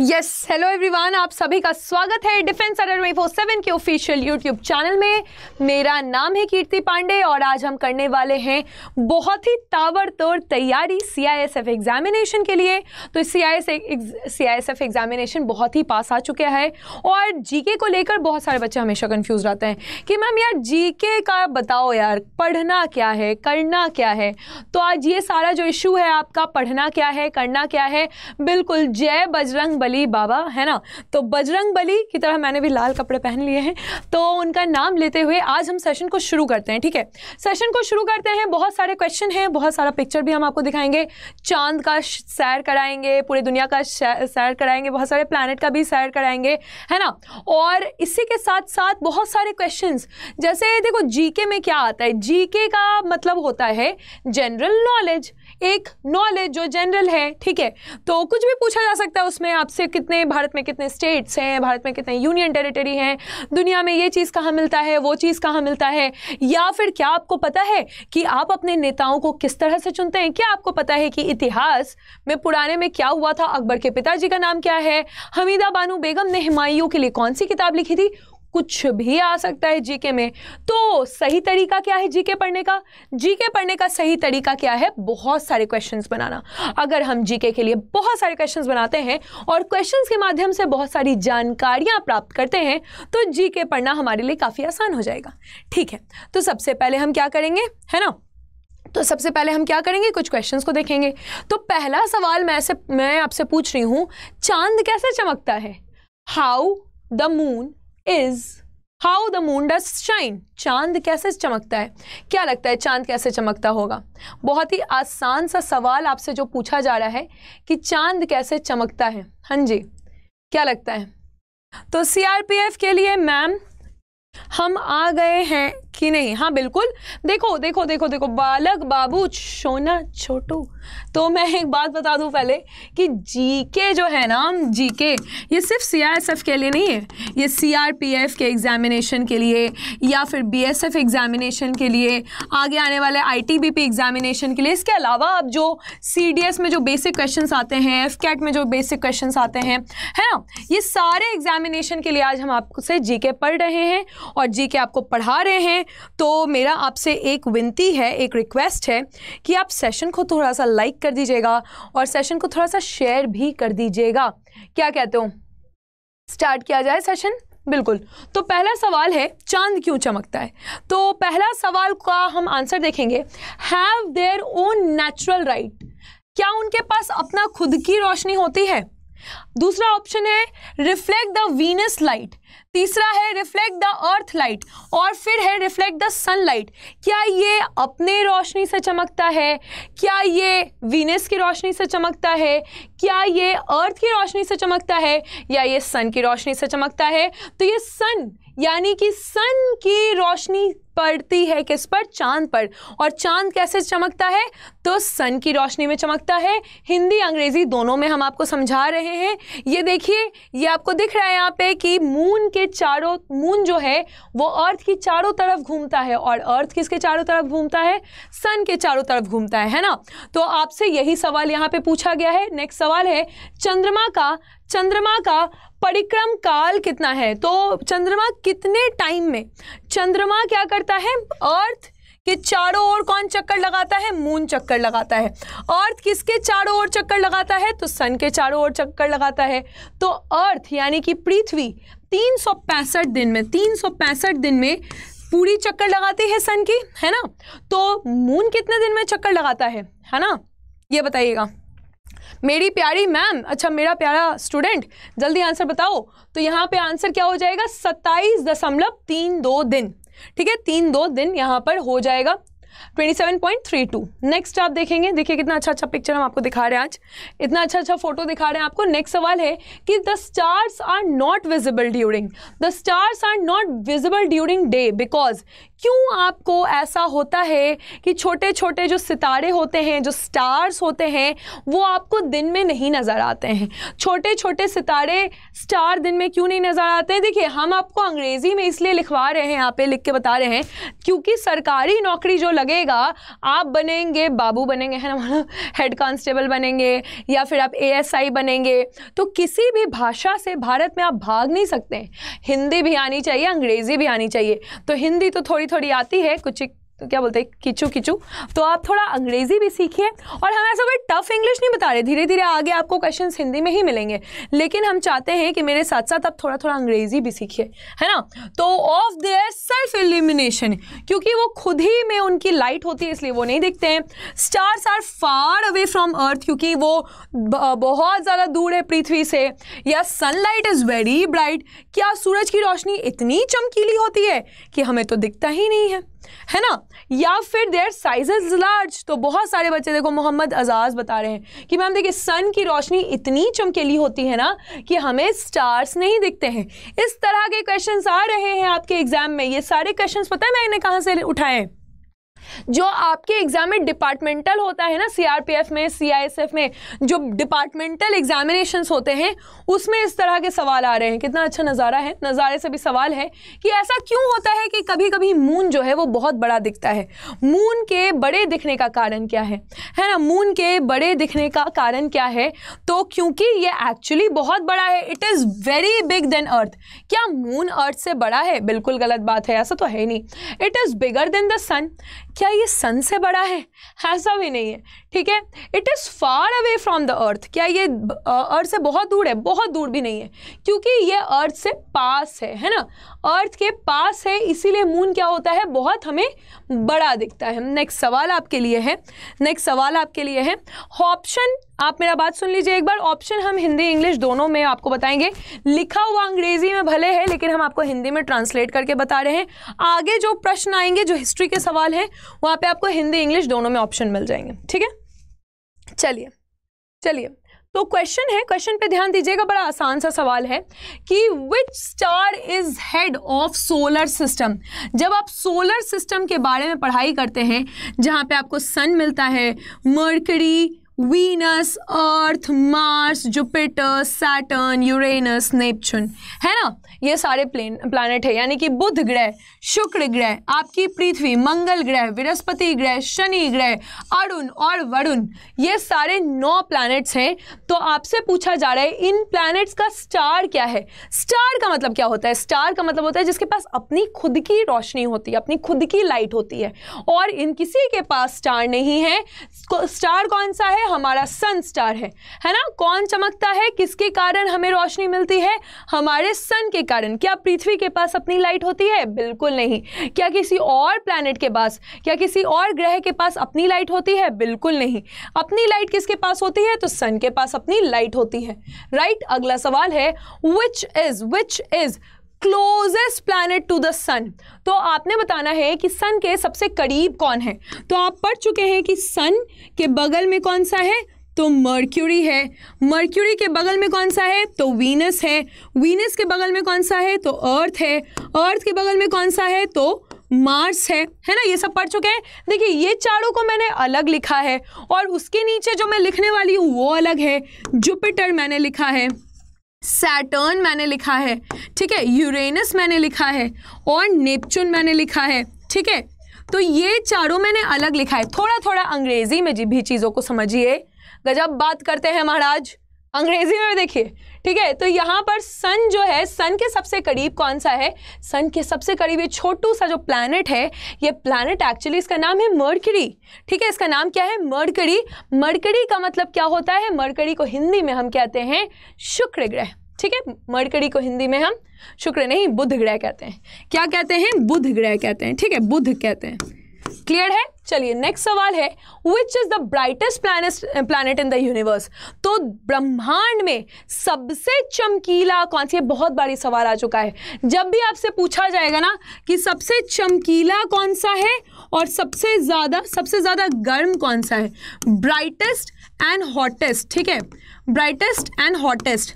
Yes hello everyone आप सभी का स्वागत है defence under twenty four seven के ऑफिशियल यूट्यूब चैनल में मेरा नाम है कीर्ति पांडे और आज हम करने वाले हैं बहुत ही ताबड़तोड़ तैयारी C I S F examination के लिए तो C I S C I S F examination बहुत ही पास आ चुका है और जी के को लेकर बहुत सारे बच्चे हमेशा कन्फ्यूज रहते हैं कि मैम यार जी के का बताओ यार पढ़ना क्या है करना क्या है तो आज ये सारा जो इशू है आपका पढ़ना क्या है करना क्या है बिल्कुल जय बजरंग बली बाबा है ना तो बजरंग बली की तरह मैंने भी लाल कपड़े पहन लिए हैं तो उनका नाम लेते हुए आज हम सेशन को शुरू करते हैं ठीक है सेशन को शुरू करते हैं बहुत सारे क्वेश्चन हैं बहुत सारा पिक्चर भी हम आपको दिखाएंगे चांद का सैर कराएंगे पूरी दुनिया का सैर कराएंगे बहुत सारे प्लानट का भी सैर कराएंगे है ना और इसी के साथ साथ बहुत सारे क्वेश्चन जैसे देखो जीके में क्या आता है जीके का मतलब होता है जनरल नॉलेज एक नॉलेज जो जनरल है ठीक है तो कुछ भी पूछा जा सकता है उसमें आपसे कितने भारत में कितने स्टेट्स हैं भारत में कितने यूनियन टेरिटरी हैं दुनिया में ये चीज़ कहाँ मिलता है वो चीज़ कहाँ मिलता है या फिर क्या आपको पता है कि आप अपने नेताओं को किस तरह से चुनते हैं क्या आपको पता है कि इतिहास में पुराने में क्या हुआ था अकबर के पिताजी का नाम क्या है हमीदा बानू बेगम ने हिमायूं के लिए कौन सी किताब लिखी थी कुछ भी आ सकता है जीके में तो सही तरीका क्या है जीके पढ़ने का जीके पढ़ने का सही तरीका क्या है बहुत सारे क्वेश्चन बनाना अगर हम जीके के लिए बहुत सारे क्वेश्चन बनाते हैं और क्वेश्चन के माध्यम से बहुत सारी जानकारियाँ प्राप्त करते हैं तो जीके पढ़ना हमारे लिए काफ़ी आसान हो जाएगा ठीक है तो सबसे पहले हम क्या करेंगे है ना तो सबसे पहले हम क्या करेंगे कुछ क्वेश्चंस को देखेंगे तो पहला सवाल मैं से मैं आपसे पूछ रही हूँ चांद कैसे चमकता है how the moon is how the moon does shine चांद कैसे चमकता है क्या लगता है चांद कैसे चमकता होगा बहुत ही आसान सा सवाल आपसे जो पूछा जा रहा है कि चांद कैसे चमकता है हाँ जी क्या लगता है तो एफ के लिए मैम हम आ गए हैं कि नहीं हाँ बिल्कुल देखो देखो देखो देखो बालक बाबू सोना छोटू तो मैं एक बात बता दूं पहले कि जी के जो है ना जी के ये सिर्फ सीआरएसएफ के लिए नहीं है ये सीआरपीएफ के एग्ज़ामिनेशन के लिए या फिर बीएसएफ एग्ज़ामिनेशन के लिए आगे आने वाले आईटीबीपी एग्ज़ामिनेशन के लिए इसके अलावा अब जो सी में जो बेसिक क्वेश्चन आते हैं एफ कैट में जो बेसिक क्वेश्चन आते हैं है ना ये सारे एग्ज़ामिनेशन के लिए आज हम आपसे जी के पढ़ रहे हैं और जी के आपको पढ़ा रहे हैं तो मेरा आपसे एक विनती है एक रिक्वेस्ट है कि आप सेशन को थोड़ा सा लाइक कर दीजिएगा और सेशन को थोड़ा सा शेयर भी कर दीजिएगा क्या कहते हो स्टार्ट किया जाए सेशन बिल्कुल तो पहला सवाल है चांद क्यों चमकता है तो पहला सवाल का हम आंसर देखेंगे have their own natural right क्या उनके पास अपना खुद की रोशनी होती है दूसरा ऑप्शन है रिफ्लेक्ट द वीनस लाइट तीसरा है रिफ्लेक्ट द अर्थ लाइट और फिर है रिफ्लेक्ट द सन लाइट क्या ये अपने रोशनी से चमकता है क्या ये वीनस की रोशनी से चमकता है क्या ये अर्थ की रोशनी से चमकता है या ये सन की रोशनी से चमकता है तो ये सन यानी कि सन की रोशनी पड़ती है किस पर चांद पर और चांद कैसे चमकता है तो सन की रोशनी में चमकता है हिंदी अंग्रेज़ी दोनों में हम आपको समझा रहे हैं ये देखिए ये आपको दिख रहा है यहाँ पे कि मून के चारों मून जो है वो अर्थ की चारों तरफ घूमता है और अर्थ किसके चारों तरफ घूमता है सन के चारों तरफ घूमता है है ना तो आपसे यही सवाल यहाँ पे पूछा गया है नेक्स्ट सवाल है चंद्रमा का चंद्रमा का परिक्रम काल कितना है तो चंद्रमा कितने टाइम में चंद्रमा क्या करता है अर्थ के चारों ओर कौन चक्कर लगाता है मून चक्कर लगाता है अर्थ किसके चारों ओर चक्कर लगाता है तो सन के चारों ओर चक्कर लगाता है तो अर्थ यानी कि पृथ्वी तीन सौ पैंसठ दिन में तीन सौ पैंसठ दिन में पूरी चक्कर लगाती है सन की है ना तो मून कितने दिन में चक्कर लगाता है है ना ये बताइएगा मेरी प्यारी मैम अच्छा मेरा प्यारा स्टूडेंट जल्दी आंसर बताओ तो यहाँ पे आंसर क्या हो जाएगा सत्ताईस दशमलव तीन दो दिन ठीक है तीन दो दिन यहाँ पर हो जाएगा 27.32 नेक्स्ट आप देखेंगे देखिए कितना अच्छा अच्छा पिक्चर हम आपको दिखा रहे हैं आज इतना अच्छा अच्छा फोटो दिखा रहे हैं आपको नेक्स्ट सवाल है कि the stars are not visible during the stars are not visible during day because क्यों आपको ऐसा होता है कि छोटे छोटे जो सितारे होते हैं जो स्टार्स होते हैं वो आपको दिन में नहीं नज़र आते हैं छोटे छोटे सितारे स्टार दिन में क्यों नहीं नज़र आते हैं देखिए हम आपको अंग्रेज़ी में इसलिए लिखवा रहे हैं यहाँ पे लिख के बता रहे हैं क्योंकि सरकारी नौकरी जो लगेगा आप बनेंगे बाबू बनेंगे है ना हेड कॉन्स्टेबल बनेंगे या फिर आप ए बनेंगे तो किसी भी भाषा से भारत में आप भाग नहीं सकते हिंदी भी आनी चाहिए अंग्रेज़ी भी आनी चाहिए तो हिंदी तो थोड़ी थोड़ी थोड़ी आती है कुछ तो क्या बोलते हैं किचू किचू तो आप थोड़ा अंग्रेजी भी सीखिए और हम ऐसा कोई टफ इंग्लिश नहीं बता रहे धीरे धीरे आगे आपको क्वेश्चन हिंदी में ही मिलेंगे लेकिन हम चाहते हैं कि मेरे साथ साथ आप थोड़ा थोड़ा अंग्रेजी भी सीखिए है ना तो ऑफ देयर सेल्फ एलिमिनेशन क्योंकि वो खुद ही में उनकी लाइट होती है इसलिए वो नहीं दिखते हैं stars are far away from earth क्योंकि वो बहुत ज़्यादा दूर है पृथ्वी से या सनलाइट इज़ वेरी ब्राइट क्या सूरज की रोशनी इतनी चमकीली होती है कि हमें तो दिखता ही नहीं है है ना या फिर देयर साइज इज लार्ज तो बहुत सारे बच्चे देखो मोहम्मद अजाज बता रहे हैं कि मैम देखिए सन की रोशनी इतनी चमकीली होती है ना कि हमें स्टार्स नहीं दिखते हैं इस तरह के क्वेश्चंस आ रहे हैं आपके एग्जाम में ये सारे क्वेश्चंस पता है मैंने कहाँ से उठाए जो आपके एग्जाम में डिपार्टमेंटल होता है ना सीआरपीएफ में सीआईएसएफ में जो डिपार्टमेंटल एग्जामिनेशन होते हैं उसमें इस तरह के सवाल आ रहे हैं कितना अच्छा नज़ारा है नज़ारे से भी सवाल है कि ऐसा क्यों होता है कि कभी कभी मून जो है वो बहुत बड़ा दिखता है मून के बड़े दिखने का कारण क्या है है ना मून के बड़े दिखने का कारण क्या है तो क्योंकि ये एक्चुअली बहुत बड़ा है it is very big than earth क्या मून अर्थ से बड़ा है बिल्कुल गलत बात है ऐसा तो है नहीं it is bigger than the sun क्या ये सन से बड़ा है ऐसा भी नहीं है ठीक है it is far away from the earth क्या ये अर्थ से बहुत दूर है बहुत दूर भी नहीं है क्योंकि ये अर्थ से पास है है ना अर्थ के पास है इसीलिए मून क्या होता है बहुत हमें बड़ा दिखता है नेक्स्ट सवाल आपके लिए है नेक्स्ट सवाल आपके लिए है ऑप्शन आप मेरा बात सुन लीजिए एक बार ऑप्शन हम हिंदी इंग्लिश दोनों में आपको बताएंगे लिखा हुआ अंग्रेजी में भले है लेकिन हम आपको हिंदी में ट्रांसलेट करके बता रहे हैं आगे जो प्रश्न आएंगे जो हिस्ट्री के सवाल हैं वहाँ पे आपको हिंदी इंग्लिश दोनों में ऑप्शन मिल जाएंगे ठीक है चलिए चलिए तो क्वेश्चन है क्वेश्चन पे ध्यान दीजिएगा बड़ा आसान सा सवाल है कि which star is head of solar system जब आप सोलर सिस्टम के बारे में पढ़ाई करते हैं जहाँ पे आपको सन मिलता है Mercury Venus Earth Mars Jupiter Saturn Uranus Neptune है ना ये सारे प्लेन प्लानट है यानी कि बुध ग्रह शुक्र ग्रह आपकी पृथ्वी मंगल ग्रह बृहस्पति ग्रह शनि ग्रह अरुण और वरुण ये सारे नौ प्लैनेट्स हैं तो आपसे पूछा जा रहा है इन प्लैनेट्स का स्टार क्या है स्टार का मतलब क्या होता है स्टार का मतलब होता है जिसके पास अपनी खुद की रोशनी होती है अपनी खुद की लाइट होती है और इन किसी के पास स्टार नहीं है स्टार कौन सा है हमारा सन स्टार है है ना कौन चमकता है किसके कारण हमें रोशनी मिलती है हमारे सन के कारण क्या पृथ्वी के पास अपनी लाइट होती है बिल्कुल नहीं क्या किसी और प्लानट के पास क्या किसी और ग्रह के पास अपनी लाइट होती है बिल्कुल नहीं अपनी लाइट किसके पास होती है तो सन के पास अपनी लाइट होती है राइट right? अगला सवाल है which is which is closest planet to the sun तो आपने बताना है कि सन के सबसे करीब कौन है तो आप पढ़ चुके हैं कि सन के बगल में कौन सा है तो मर्क्यूरी है मर्क्यूरी के बगल में कौन सा है तो वीनस है वीनस के बगल में कौन सा है तो अर्थ है अर्थ के बगल में कौन सा है तो मार्स है है ना ये सब पढ़ चुके हैं देखिए ये चारों को मैंने अलग लिखा है और उसके नीचे जो मैं लिखने वाली हूँ वो अलग है जुपिटर मैंने लिखा है सैटर्न मैंने लिखा है ठीक है यूरेनस मैंने लिखा है और नेपचून मैंने लिखा है ठीक है तो ये चारों मैंने अलग लिखा है थोड़ा थोड़ा अंग्रेजी में जी भी चीज़ों को समझिए गजब बात करते हैं महाराज अंग्रेजी में देखिए ठीक है तो यहां पर सन जो है सन के सबसे करीब कौन सा है सन के सबसे करीब ये छोटू सा जो प्लानट है ये प्लानट एक्चुअली इसका नाम है मर्करी ठीक है इसका नाम क्या है मर्करी मर्करी का मतलब क्या होता है मर्करी को हिंदी में हम कहते हैं शुक्र ग्रह ठीक है मरकड़ी को हिंदी में हम शुक्र नहीं बुध ग्रह कहते हैं क्या कहते हैं बुध ग्रह कहते हैं ठीक है बुध कहते हैं क्लियर है चलिए नेक्स्ट सवाल है which is the brightest planet planet in the universe तो ब्रह्मांड में सबसे चमकीला कौन सी है बहुत बारी सवाल आ चुका है जब भी आपसे पूछा जाएगा ना कि सबसे चमकीला कौन सा है और सबसे ज़्यादा सबसे ज़्यादा गर्म कौन सा है ब्राइटेस्ट एंड हॉटेस्ट ठीक है ब्राइटेस्ट एंड हॉटेस्ट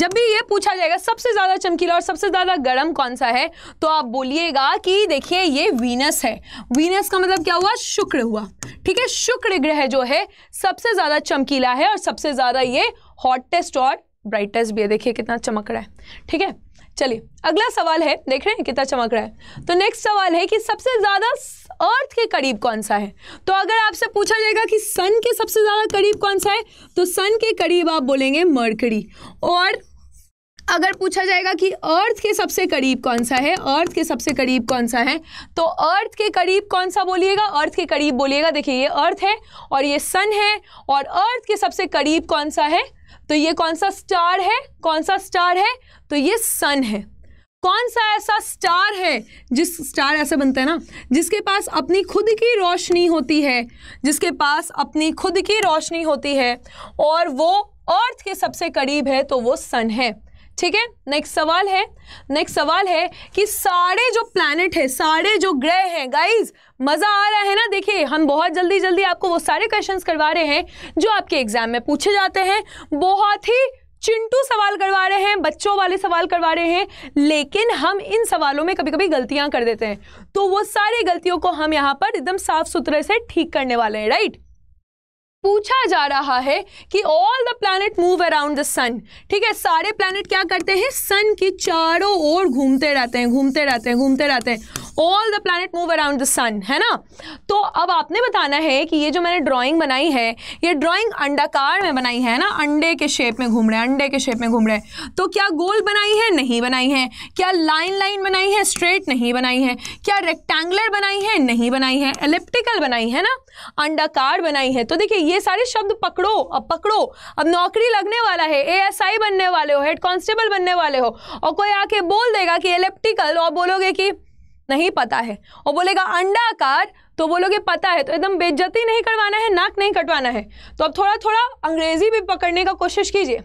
जब भी ये पूछा जाएगा सबसे ज़्यादा चमकीला और सबसे ज़्यादा गर्म कौन सा है तो आप बोलिएगा कि देखिए ये वीनस है वीनस का मतलब क्या हुआ शुक्र हुआ ठीक है शुक्र ग्रह जो है सबसे ज़्यादा चमकीला है और सबसे ज़्यादा ये हॉटेस्ट और ब्राइटेस्ट भी है देखिए कितना चमक रहा है ठीक है चलिए अगला सवाल है देख रहे हैं कितना चमक रहा है तो नेक्स्ट सवाल है कि सबसे ज़्यादा अर्थ के करीब कौन सा है तो अगर आपसे पूछा जाएगा कि सन के सबसे ज़्यादा करीब कौन सा है तो सन के करीब आप बोलेंगे मरकरी और अगर पूछा जाएगा कि अर्थ के सबसे करीब कौन सा है अर्थ के सबसे करीब कौन सा है तो अर्थ के करीब कौन सा बोलिएगा अर्थ के करीब बोलिएगा देखिए ये अर्थ है और ये सन है और अर्थ के सबसे करीब कौन सा है तो ये कौन सा स्टार है कौन सा स्टार है तो ये सन है कौन सा ऐसा स्टार है जिस स्टार ऐसे बनता है ना जिसके पास अपनी खुद की रोशनी होती है जिसके पास अपनी खुद की रोशनी होती है और वो अर्थ के सबसे करीब है तो वो सन है ठीक है नेक्स्ट सवाल है नेक्स्ट सवाल है कि सारे जो प्लानट है सारे जो ग्रह हैं गाइस मज़ा आ रहा है ना देखिए हम बहुत जल्दी जल्दी आपको वो सारे क्वेश्चंस करवा रहे हैं जो आपके एग्जाम में पूछे जाते हैं बहुत ही चिंटू सवाल करवा रहे हैं बच्चों वाले सवाल करवा रहे हैं लेकिन हम इन सवालों में कभी कभी गलतियां कर देते हैं तो वो सारी गलतियों को हम यहाँ पर एकदम साफ सुथरे से ठीक करने वाले हैं राइट पूछा जा रहा है कि all the planet move around the sun ठीक है सारे प्लैनेट क्या करते हैं सन के चारों ओर घूमते रहते हैं घूमते रहते हैं घूमते रहते हैं all the planet move around the sun है ना तो अब आपने बताना है कि ये जो मैंने ड्राइंग बनाई है ये ड्राइंग अंडाकार में बनाई है ना अंडे के शेप में घूम रहे हैं अंडे के शेप में घूम रहे हैं तो क्या गोल बनाई है नहीं बनाई है क्या लाइन लाइन बनाई है स्ट्रेट नहीं बनाई है क्या रेक्टेंगुलर बनाई है नहीं बनाई है एलिप्टिकल बनाई है ना अंडाकार बनाई है तो देखिए ये सारे शब्द पकड़ो अब पकड़ो अब नौकरी लगने वाला है एएसआई बनने वाले हो हेड कॉन्स्टेबल बनने वाले हो और कोई आके बोल देगा कि एलिप्टिकल और बोलोगे कि नहीं पता है और बोलेगा अंडाकार तो बोलोगे पता है तो एकदम बेज्जती नहीं करवाना है नाक नहीं कटवाना है तो अब थोड़ा थोड़ा अंग्रेजी भी पकड़ने का कोशिश कीजिए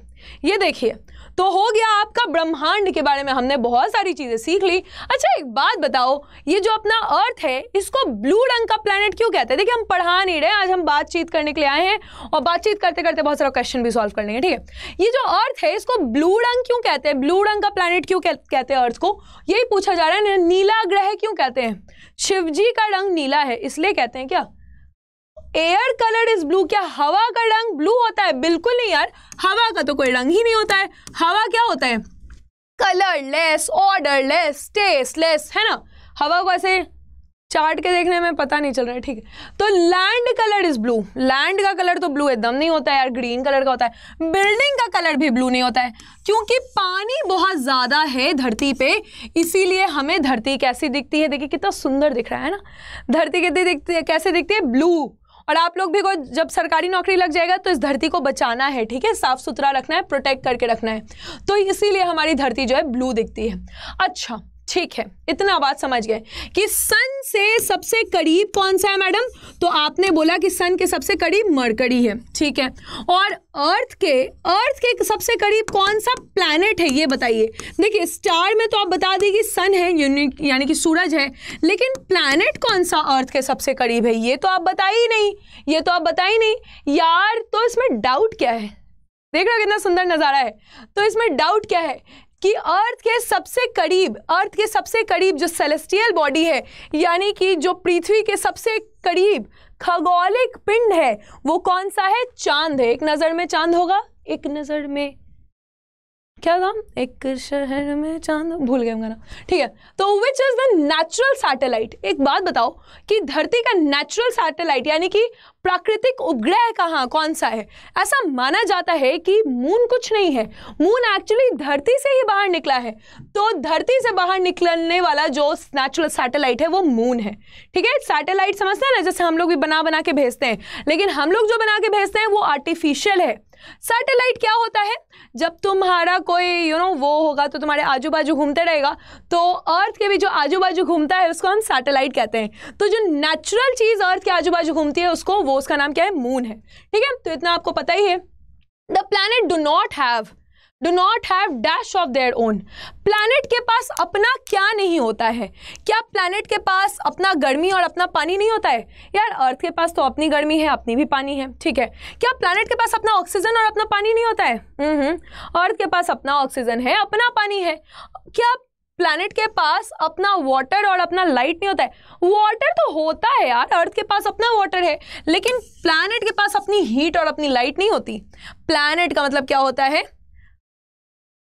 ये देखिए तो हो गया आपका ब्रह्मांड के बारे में हमने बहुत सारी चीज़ें सीख ली अच्छा एक बात बताओ ये जो अपना अर्थ है इसको ब्लू रंग का प्लैनेट क्यों कहते हैं देखिए हम पढ़ा नहीं रहे आज हम बातचीत करने के लिए आए हैं और बातचीत करते करते बहुत सारा क्वेश्चन भी सॉल्व करने लेंगे ठीक है ये जो अर्थ है इसको ब्लू रंग क्यों कहते हैं ब्लू रंग का प्लानिट क्यों कहते हैं अर्थ को यही पूछा जा रहा है नीला ग्रह क्यों कहते हैं जी का रंग नीला है इसलिए कहते हैं क्या एयर कलर इज ब्लू क्या हवा का रंग ब्लू होता है बिल्कुल नहीं यार हवा का तो कोई रंग ही नहीं होता है हवा क्या होता है लेस टेस्ट लेस है ना हवा को ऐसे चार्ट के देखने में पता नहीं चल रहा है ठीक है तो land colour is blue land का कलर तो ब्लू एकदम नहीं होता है यार ग्रीन कलर का होता है बिल्डिंग का कलर भी ब्लू नहीं होता है क्योंकि पानी बहुत ज़्यादा है धरती पे इसीलिए हमें धरती कैसी दिखती है देखिए कितना सुंदर दिख रहा है ना धरती कितनी दिखती है कैसे दिखती है ब्लू और आप लोग भी को जब सरकारी नौकरी लग जाएगा तो इस धरती को बचाना है ठीक है साफ सुथरा रखना है प्रोटेक्ट करके रखना है तो इसीलिए हमारी धरती जो है ब्लू दिखती है अच्छा ठीक है इतना बात समझ गए कि सन से सबसे करीब कौन सा है मैडम तो आपने बोला कि सन के सबसे करीब मरकरी है ठीक है और अर्थ के अर्थ के सबसे करीब कौन सा प्लैनेट है ये बताइए देखिए स्टार में तो आप बता दें कि सन है यानी कि सूरज है लेकिन प्लैनेट कौन सा अर्थ के सबसे करीब है ये तो आप बता ही नहीं ये तो आप बता ही नहीं यार तो इसमें डाउट क्या है देख रहे हो कितना सुंदर नज़ारा है तो इसमें डाउट क्या है कि अर्थ के सबसे करीब अर्थ के सबसे करीब जो सेलेस्टियल बॉडी है यानी कि जो पृथ्वी के सबसे करीब खगोलिक पिंड है वो कौन सा है चांद है एक नज़र में चांद होगा एक नज़र में क्या नाम एक शहर में चांद भूल गए गाना ठीक है तो which is the natural satellite एक बात बताओ कि धरती का नेचुरल सैटेलाइट यानी कि प्राकृतिक उपग्रह कहाँ कौन सा है ऐसा माना जाता है कि मून कुछ नहीं है मून एक्चुअली धरती से ही बाहर निकला है तो धरती से बाहर निकलने वाला जो नेचुरल सैटेलाइट है वो मून है ठीक है सैटेलाइट समझते हैं ना जैसे हम लोग भी बना बना के भेजते हैं लेकिन हम लोग जो बना के भेजते हैं वो आर्टिफिशियल है सैटेलाइट क्या होता है जब तुम्हारा कोई यू you नो know, वो होगा तो तुम्हारे आजू बाजू घूमते रहेगा तो अर्थ के भी जो आजू बाजू घूमता है उसको हम सैटेलाइट कहते हैं तो जो नेचुरल चीज़ अर्थ के आजू बाजू घूमती है उसको वो उसका नाम क्या है मून है ठीक है तो इतना आपको पता ही है the planet do not have do not have dash of their own planet के पास अपना क्या नहीं होता है क्या प्लानट के पास अपना गर्मी और अपना पानी नहीं होता है यार अर्थ के पास तो अपनी गर्मी है अपनी भी पानी है ठीक है क्या प्लानट के पास अपना ऑक्सीजन और अपना पानी नहीं होता है अर्थ के पास अपना ऑक्सीजन है अपना पानी है क्या प्लानट के पास अपना वाटर और अपना लाइट नहीं होता है वाटर तो होता है यार अर्थ के पास अपना वाटर है लेकिन प्लानट के पास अपनी हीट और अपनी लाइट नहीं होती प्लानट का मतलब क्या होता है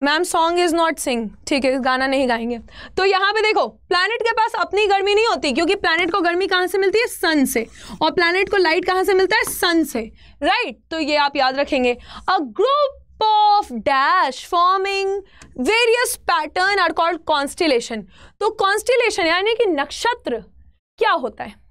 ma'am song is not sing ठीक है गाना नहीं गाएंगे तो यहाँ पे देखो प्लानट के पास अपनी गर्मी नहीं होती क्योंकि प्लानट को गर्मी कहाँ से मिलती है सन से और प्लानट को लाइट कहाँ से मिलता है सन से राइट right? तो ये आप याद रखेंगे a group of dash forming various pattern are called constellation तो कॉन्स्टिलेशन यानी कि नक्षत्र क्या होता है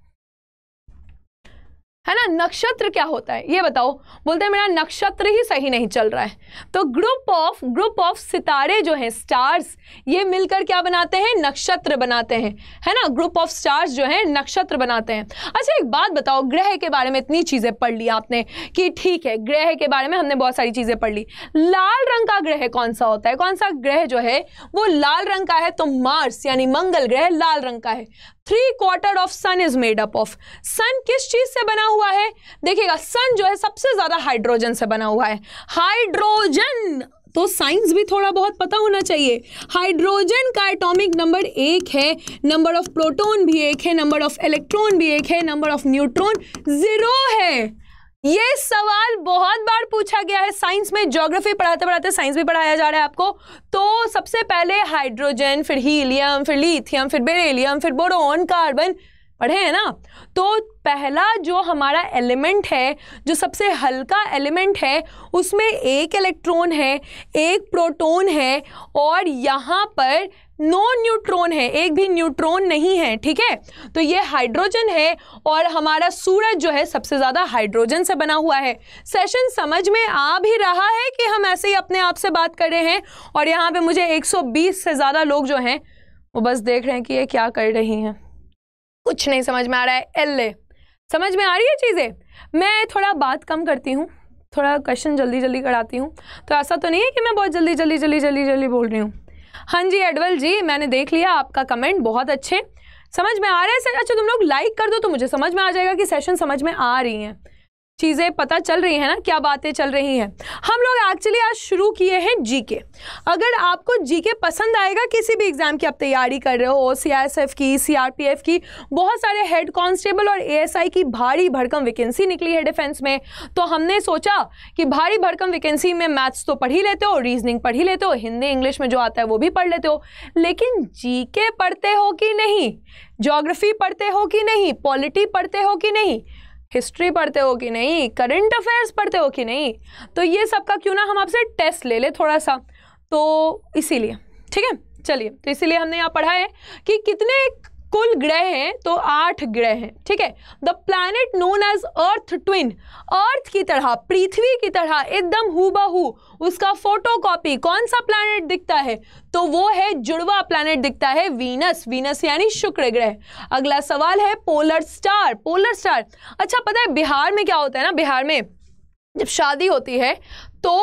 है ना नक्षत्र क्या होता है ये बताओ बोलते हैं मेरा नक्षत्र ही सही नहीं चल रहा है तो ग्रुप ऑफ ग्रुप ऑफ सितारे जो हैं स्टार्स ये मिलकर क्या बनाते हैं नक्षत्र बनाते हैं है ना ग्रुप ऑफ स्टार्स जो हैं नक्षत्र बनाते हैं अच्छा एक बात बताओ ग्रह के बारे में इतनी चीज़ें पढ़ ली आपने कि ठीक है ग्रह के बारे में हमने बहुत सारी चीज़ें पढ़ ली लाल रंग का ग्रह कौन सा होता है कौन सा ग्रह जो है वो लाल रंग का है तो मार्स यानी मंगल ग्रह लाल रंग का है three quarter of sun is made up of sun किस चीज से बना हुआ है देखिएगा सन जो है सबसे ज्यादा हाइड्रोजन से बना हुआ है हाइड्रोजन तो साइंस भी थोड़ा बहुत पता होना चाहिए हाइड्रोजन का एटॉमिक नंबर एक है नंबर ऑफ प्रोटॉन भी एक है नंबर ऑफ इलेक्ट्रॉन भी एक है नंबर ऑफ न्यूट्रॉन जीरो है ये सवाल बहुत बार पूछा गया है साइंस में ज्योग्राफी पढ़ाते पढ़ाते साइंस भी पढ़ाया जा रहा है आपको तो सबसे पहले हाइड्रोजन फिर हीलियम फिर लिथियम फिर बेरेलियम फिर बोरोन कार्बन पढ़े हैं ना तो पहला जो हमारा एलिमेंट है जो सबसे हल्का एलिमेंट है उसमें एक इलेक्ट्रॉन है एक प्रोटॉन है और यहाँ पर नो न्यूट्रॉन है एक भी न्यूट्रॉन नहीं है ठीक है तो ये हाइड्रोजन है और हमारा सूरज जो है सबसे ज़्यादा हाइड्रोजन से बना हुआ है सेशन समझ में आ भी रहा है कि हम ऐसे ही अपने आप से बात कर रहे हैं और यहाँ पे मुझे 120 से ज़्यादा लोग जो हैं वो बस देख रहे हैं कि ये क्या कर रही हैं कुछ नहीं समझ में आ रहा है एल समझ में आ रही है चीज़ें मैं थोड़ा बात कम करती हूँ थोड़ा क्वेश्चन जल्दी जल्दी कराती हूँ तो ऐसा तो नहीं है कि मैं बहुत जल्दी जल्दी जल्दी जल्दी जल्दी बोल रही हूँ हाँ जी एडवल जी मैंने देख लिया आपका कमेंट बहुत अच्छे समझ में आ रहा है सर अच्छा तुम लोग लाइक कर दो तो मुझे समझ में आ जाएगा कि सेशन समझ में आ रही हैं चीज़ें पता चल रही हैं ना क्या बातें चल रही हैं हम लोग एक्चुअली आज शुरू किए हैं जीके अगर आपको जीके पसंद आएगा किसी भी एग्ज़ाम की आप तैयारी कर रहे हो सीआईएसएफ की सीआरपीएफ की बहुत सारे हेड कांस्टेबल और एएसआई की भारी भरकम वैकेंसी निकली है डिफेंस में तो हमने सोचा कि भारी भरकम वैकेंसी में मैथ्स तो पढ़ ही लेते हो रीजनिंग पढ़ ही लेते हो हिंदी इंग्लिश में जो आता है वो भी पढ़ लेते हो लेकिन जी पढ़ते हो कि नहीं जोग्राफी पढ़ते हो कि नहीं पॉलिटी पढ़ते हो कि नहीं हिस्ट्री पढ़ते हो कि नहीं करंट अफेयर्स पढ़ते हो कि नहीं तो ये सब का क्यों ना हम आपसे टेस्ट ले ले थोड़ा सा तो इसीलिए ठीक है चलिए तो इसीलिए हमने यहाँ पढ़ा है कि कितने कुल ग्रह हैं तो आठ ग्रह हैं ठीक है the planet known as earth twin earth की तरह पृथ्वी की तरह एकदम हु हु उसका फोटोकॉपी कौन सा प्लानट दिखता है तो वो है जुड़वा प्लानट दिखता है वीनस वीनस यानी शुक्र ग्रह अगला सवाल है पोलर स्टार पोलर स्टार अच्छा पता है बिहार में क्या होता है ना बिहार में जब शादी होती है तो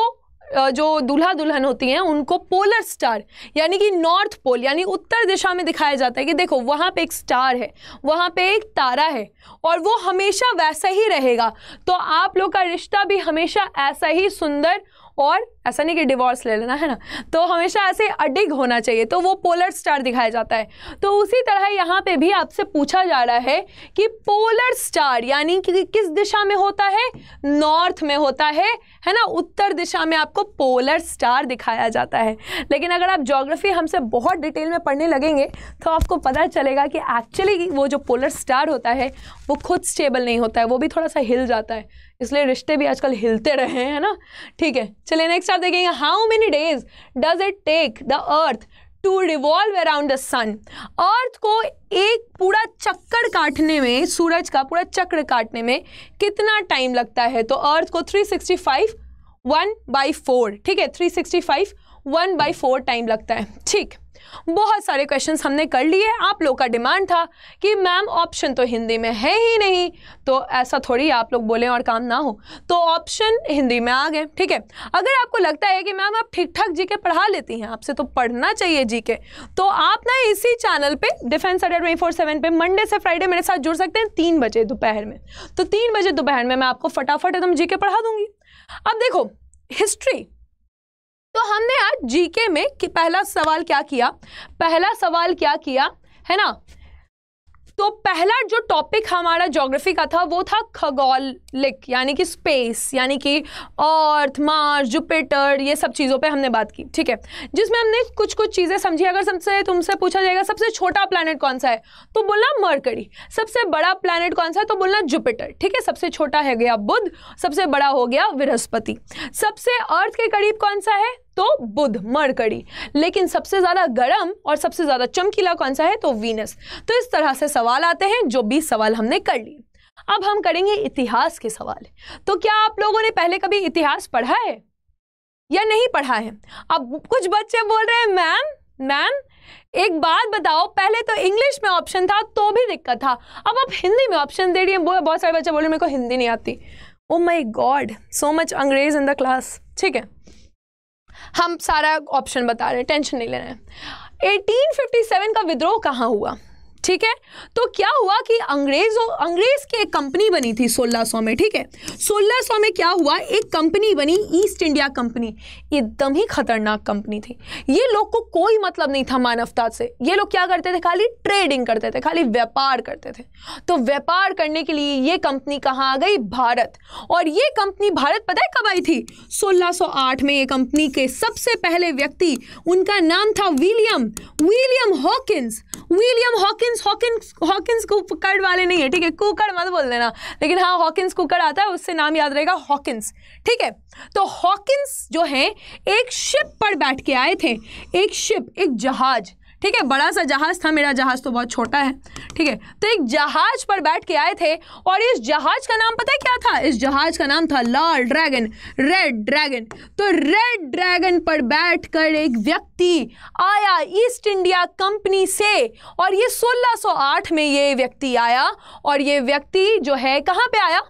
जो दूल्हा दुल्हन होती हैं उनको पोलर स्टार यानी कि नॉर्थ पोल यानी उत्तर दिशा में दिखाया जाता है कि देखो वहाँ पे एक स्टार है वहाँ पे एक तारा है और वो हमेशा वैसा ही रहेगा तो आप लोग का रिश्ता भी हमेशा ऐसा ही सुंदर और ऐसा नहीं कि डिवोर्स ले लेना है ना तो हमेशा ऐसे अडिग होना चाहिए तो वो पोलर स्टार दिखाया जाता है तो उसी तरह यहाँ पे भी आपसे पूछा जा रहा है कि पोलर स्टार यानी कि किस दिशा में होता है नॉर्थ में होता है है ना उत्तर दिशा में आपको पोलर स्टार दिखाया जाता है लेकिन अगर आप जोग्राफी हमसे बहुत डिटेल में पढ़ने लगेंगे तो आपको पता चलेगा कि एक्चुअली वो जो पोलर स्टार होता है वो खुद स्टेबल नहीं होता है वो भी थोड़ा सा हिल जाता है इसलिए रिश्ते भी आजकल हिलते रहे हैं ना ठीक है चलिए नेक्स्ट आप देखेंगे how many days does it take the earth to revolve around the sun earth को एक पूरा चक्कर काटने में सूरज का पूरा चक्र काटने में कितना टाइम लगता है तो अर्थ को 365 वन बाई फोर ठीक है 365 वन बाई फोर टाइम लगता है ठीक बहुत सारे क्वेश्चंस हमने कर लिए आप लोग का डिमांड था कि मैम ऑप्शन तो हिंदी में है ही नहीं तो ऐसा थोड़ी आप लोग बोलें और काम ना हो तो ऑप्शन हिंदी में आ गए ठीक है अगर आपको लगता है कि मैम आप ठीक ठाक जी के पढ़ा लेती हैं आपसे तो पढ़ना चाहिए जी के तो आप ना इसी चैनल पे defence under twenty four seven पर मंडे से फ्राइडे मेरे साथ जुड़ सकते हैं तीन बजे दोपहर में तो तीन बजे दोपहर में मैं आपको फटाफट एकदम जी के पढ़ा दूंगी अब देखो हिस्ट्री तो हमने आज जीके में कि पहला सवाल क्या किया पहला सवाल क्या किया है ना तो पहला जो टॉपिक हमारा ज्योग्राफी का था वो था खगोलिक यानी कि स्पेस यानी कि अर्थ मार्स जुपिटर ये सब चीज़ों पे हमने बात की ठीक है जिसमें हमने कुछ कुछ चीज़ें समझी अगर सबसे तुमसे पूछा जाएगा सबसे छोटा प्लानट कौन सा है तो बोलना मरकरी सबसे बड़ा प्लानट कौन सा है तो बोलना जुपिटर ठीक है सबसे छोटा है गया बुध सबसे बड़ा हो गया बृहस्पति सबसे अर्थ के करीब कौन सा है तो बुध मरकड़ी लेकिन सबसे ज़्यादा गर्म और सबसे ज़्यादा चमकीला कौन सा है तो वीनस तो इस तरह से सवाल आते हैं जो बीस सवाल हमने कर लिए अब हम करेंगे इतिहास के सवाल तो क्या आप लोगों ने पहले कभी इतिहास पढ़ा है या नहीं पढ़ा है अब कुछ बच्चे बोल रहे हैं मैम मैम एक बात बताओ पहले तो इंग्लिश में ऑप्शन था तो भी दिक्कत था अब आप हिंदी में ऑप्शन दे रही है बहुत सारे बच्चे बोल रहे हैं मेरे को हिंदी नहीं आती ओ माई गॉड सो मच अंग्रेज इन द क्लास ठीक है हम सारा ऑप्शन बता रहे हैं टेंशन नहीं ले रहे हैं 1857 का विद्रोह कहाँ हुआ ठीक है तो क्या हुआ कि अंग्रेजों अंग्रेज की एक कंपनी बनी थी 1600 में ठीक है 1600 में क्या हुआ एक कंपनी बनी ईस्ट इंडिया कंपनी एकदम ही खतरनाक कंपनी थी ये लोग को कोई मतलब नहीं था मानवता से ये लोग क्या करते थे खाली ट्रेडिंग करते थे खाली व्यापार करते थे तो व्यापार करने के लिए ये कंपनी कहाँ आ गई भारत और ये कंपनी भारत पता है कब आई थी सोलह में ये कंपनी के सबसे पहले व्यक्ति उनका नाम था William William Hawkins William Hawkins Hawkins Hawkins Hawkins कुकड़ वाले नहीं है ठीक है कुकड़ मत बोल देना लेकिन हाँ हॉकिंस कुकड़ आता है उससे नाम याद रहेगा हॉकिंस ठीक है तो हॉकिंस जो है एक शिप पर बैठ के आए थे एक शिप एक जहाज ठीक है बड़ा सा जहाज़ था मेरा जहाज़ तो बहुत छोटा है ठीक है तो एक जहाज़ पर बैठ के आए थे और इस जहाज़ का नाम पता है क्या था इस जहाज़ का नाम था लाल ड्रैगन रेड ड्रैगन तो रेड ड्रैगन पर बैठ कर एक व्यक्ति आया ईस्ट इंडिया कंपनी से और ये 1608 में ये व्यक्ति आया और ये व्यक्ति जो है कहाँ पे आया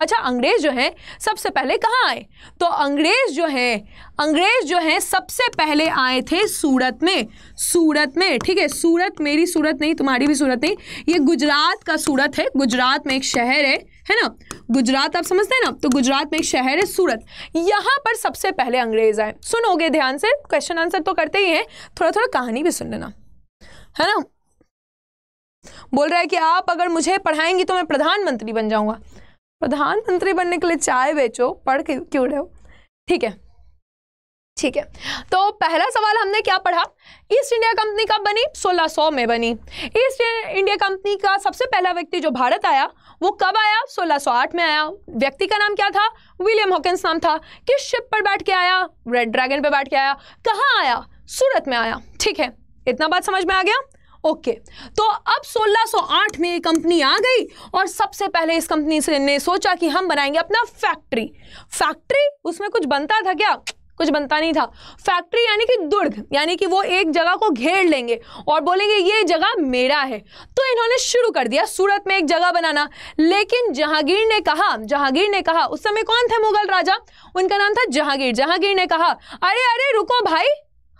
अच्छा अंग्रेज जो हैं सबसे पहले कहाँ आए तो अंग्रेज जो हैं अंग्रेज जो हैं सबसे पहले आए थे सूरत में सूरत में ठीक है सूरत मेरी सूरत नहीं तुम्हारी भी सूरत नहीं ये गुजरात का सूरत है गुजरात में एक शहर है है ना गुजरात आप समझते हैं ना तो गुजरात में एक शहर है सूरत यहाँ पर सबसे पहले अंग्रेज आए सुनोगे ध्यान से क्वेश्चन आंसर तो करते ही हैं थोड़ा थोड़ा कहानी भी सुन लेना है ना बोल रहा है कि आप अगर मुझे पढ़ाएंगी तो मैं प्रधानमंत्री बन जाऊंगा प्रधानमंत्री बनने के लिए चाय बेचो पढ़ के क्यों रहे हो ठीक है ठीक है तो पहला सवाल हमने क्या पढ़ा ईस्ट इंडिया कंपनी कब बनी 1600 में बनी ईस्ट इंडिया कंपनी का सबसे पहला व्यक्ति जो भारत आया वो कब आया 1608 में आया व्यक्ति का नाम क्या था विलियम हॉकिंस नाम था किस शिप पर बैठ के आया रेड ड्रैगन पर बैठ के आया कहाँ आया सूरत में आया ठीक है इतना बात समझ में आ गया ओके तो अब 1608 में ये कंपनी आ गई और सबसे पहले इस कंपनी से ने सोचा कि हम बनाएंगे अपना फैक्ट्री फैक्ट्री उसमें कुछ बनता था क्या कुछ बनता नहीं था फैक्ट्री यानी कि दुर्ग यानी कि वो एक जगह को घेर लेंगे और बोलेंगे ये जगह मेरा है तो इन्होंने शुरू कर दिया सूरत में एक जगह बनाना लेकिन जहांगीर ने कहा जहांगीर ने कहा उस समय कौन थे मुगल राजा उनका नाम था जहांगीर जहांगीर ने कहा अरे अरे रुको भाई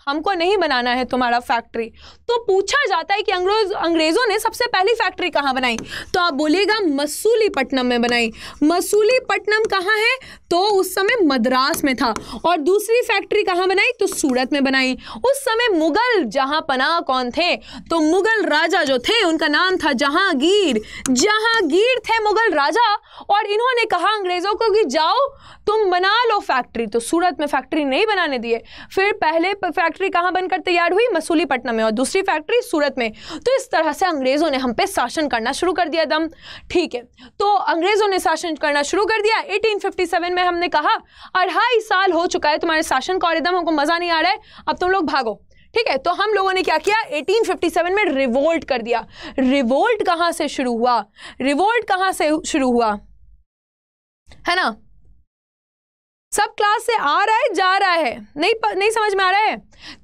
हमको नहीं बनाना है तुम्हारा फैक्ट्री तो पूछा जाता है कि अंग्रेज अंग्रेज़ों ने सबसे पहली फैक्ट्री कहाँ बनाई तो आप बोलिएगा मसूलीपट्टनम में बनाई मसूलीपट्टनम कहाँ है तो उस समय मद्रास में था और दूसरी फैक्ट्री कहाँ बनाई तो सूरत में बनाई उस समय मुगल जहाँ पनाह कौन थे तो मुगल राजा जो थे उनका नाम था जहांगीर जहांगीर थे मुगल राजा और इन्होंने कहा अंग्रेज़ों को कि जाओ तुम बना लो फैक्ट्री तो सूरत में फैक्ट्री नहीं बनाने दिए फिर पहले फैक्ट्री फैक्ट्री कहाँ बनकर तैयार हुई मसूली पटना में और दूसरी फैक्ट्री सूरत में तो इस तरह से अंग्रेज़ों ने हम पे शासन करना शुरू कर दिया दम ठीक है तो अंग्रेज़ों ने शासन करना शुरू कर दिया 1857 में हमने कहा अढ़ाई साल हो चुका है तुम्हारे शासन का और एकदम हमको मज़ा नहीं आ रहा है अब तुम लोग भागो ठीक है तो हम लोगों ने क्या किया 1857 में रिवोल्ट कर दिया रिवोल्ट कहां से शुरू हुआ रिवोल्ट कहां से शुरू हुआ है ना सब क्लास से आ रहा है जा रहा है नहीं प, नहीं समझ में आ रहा है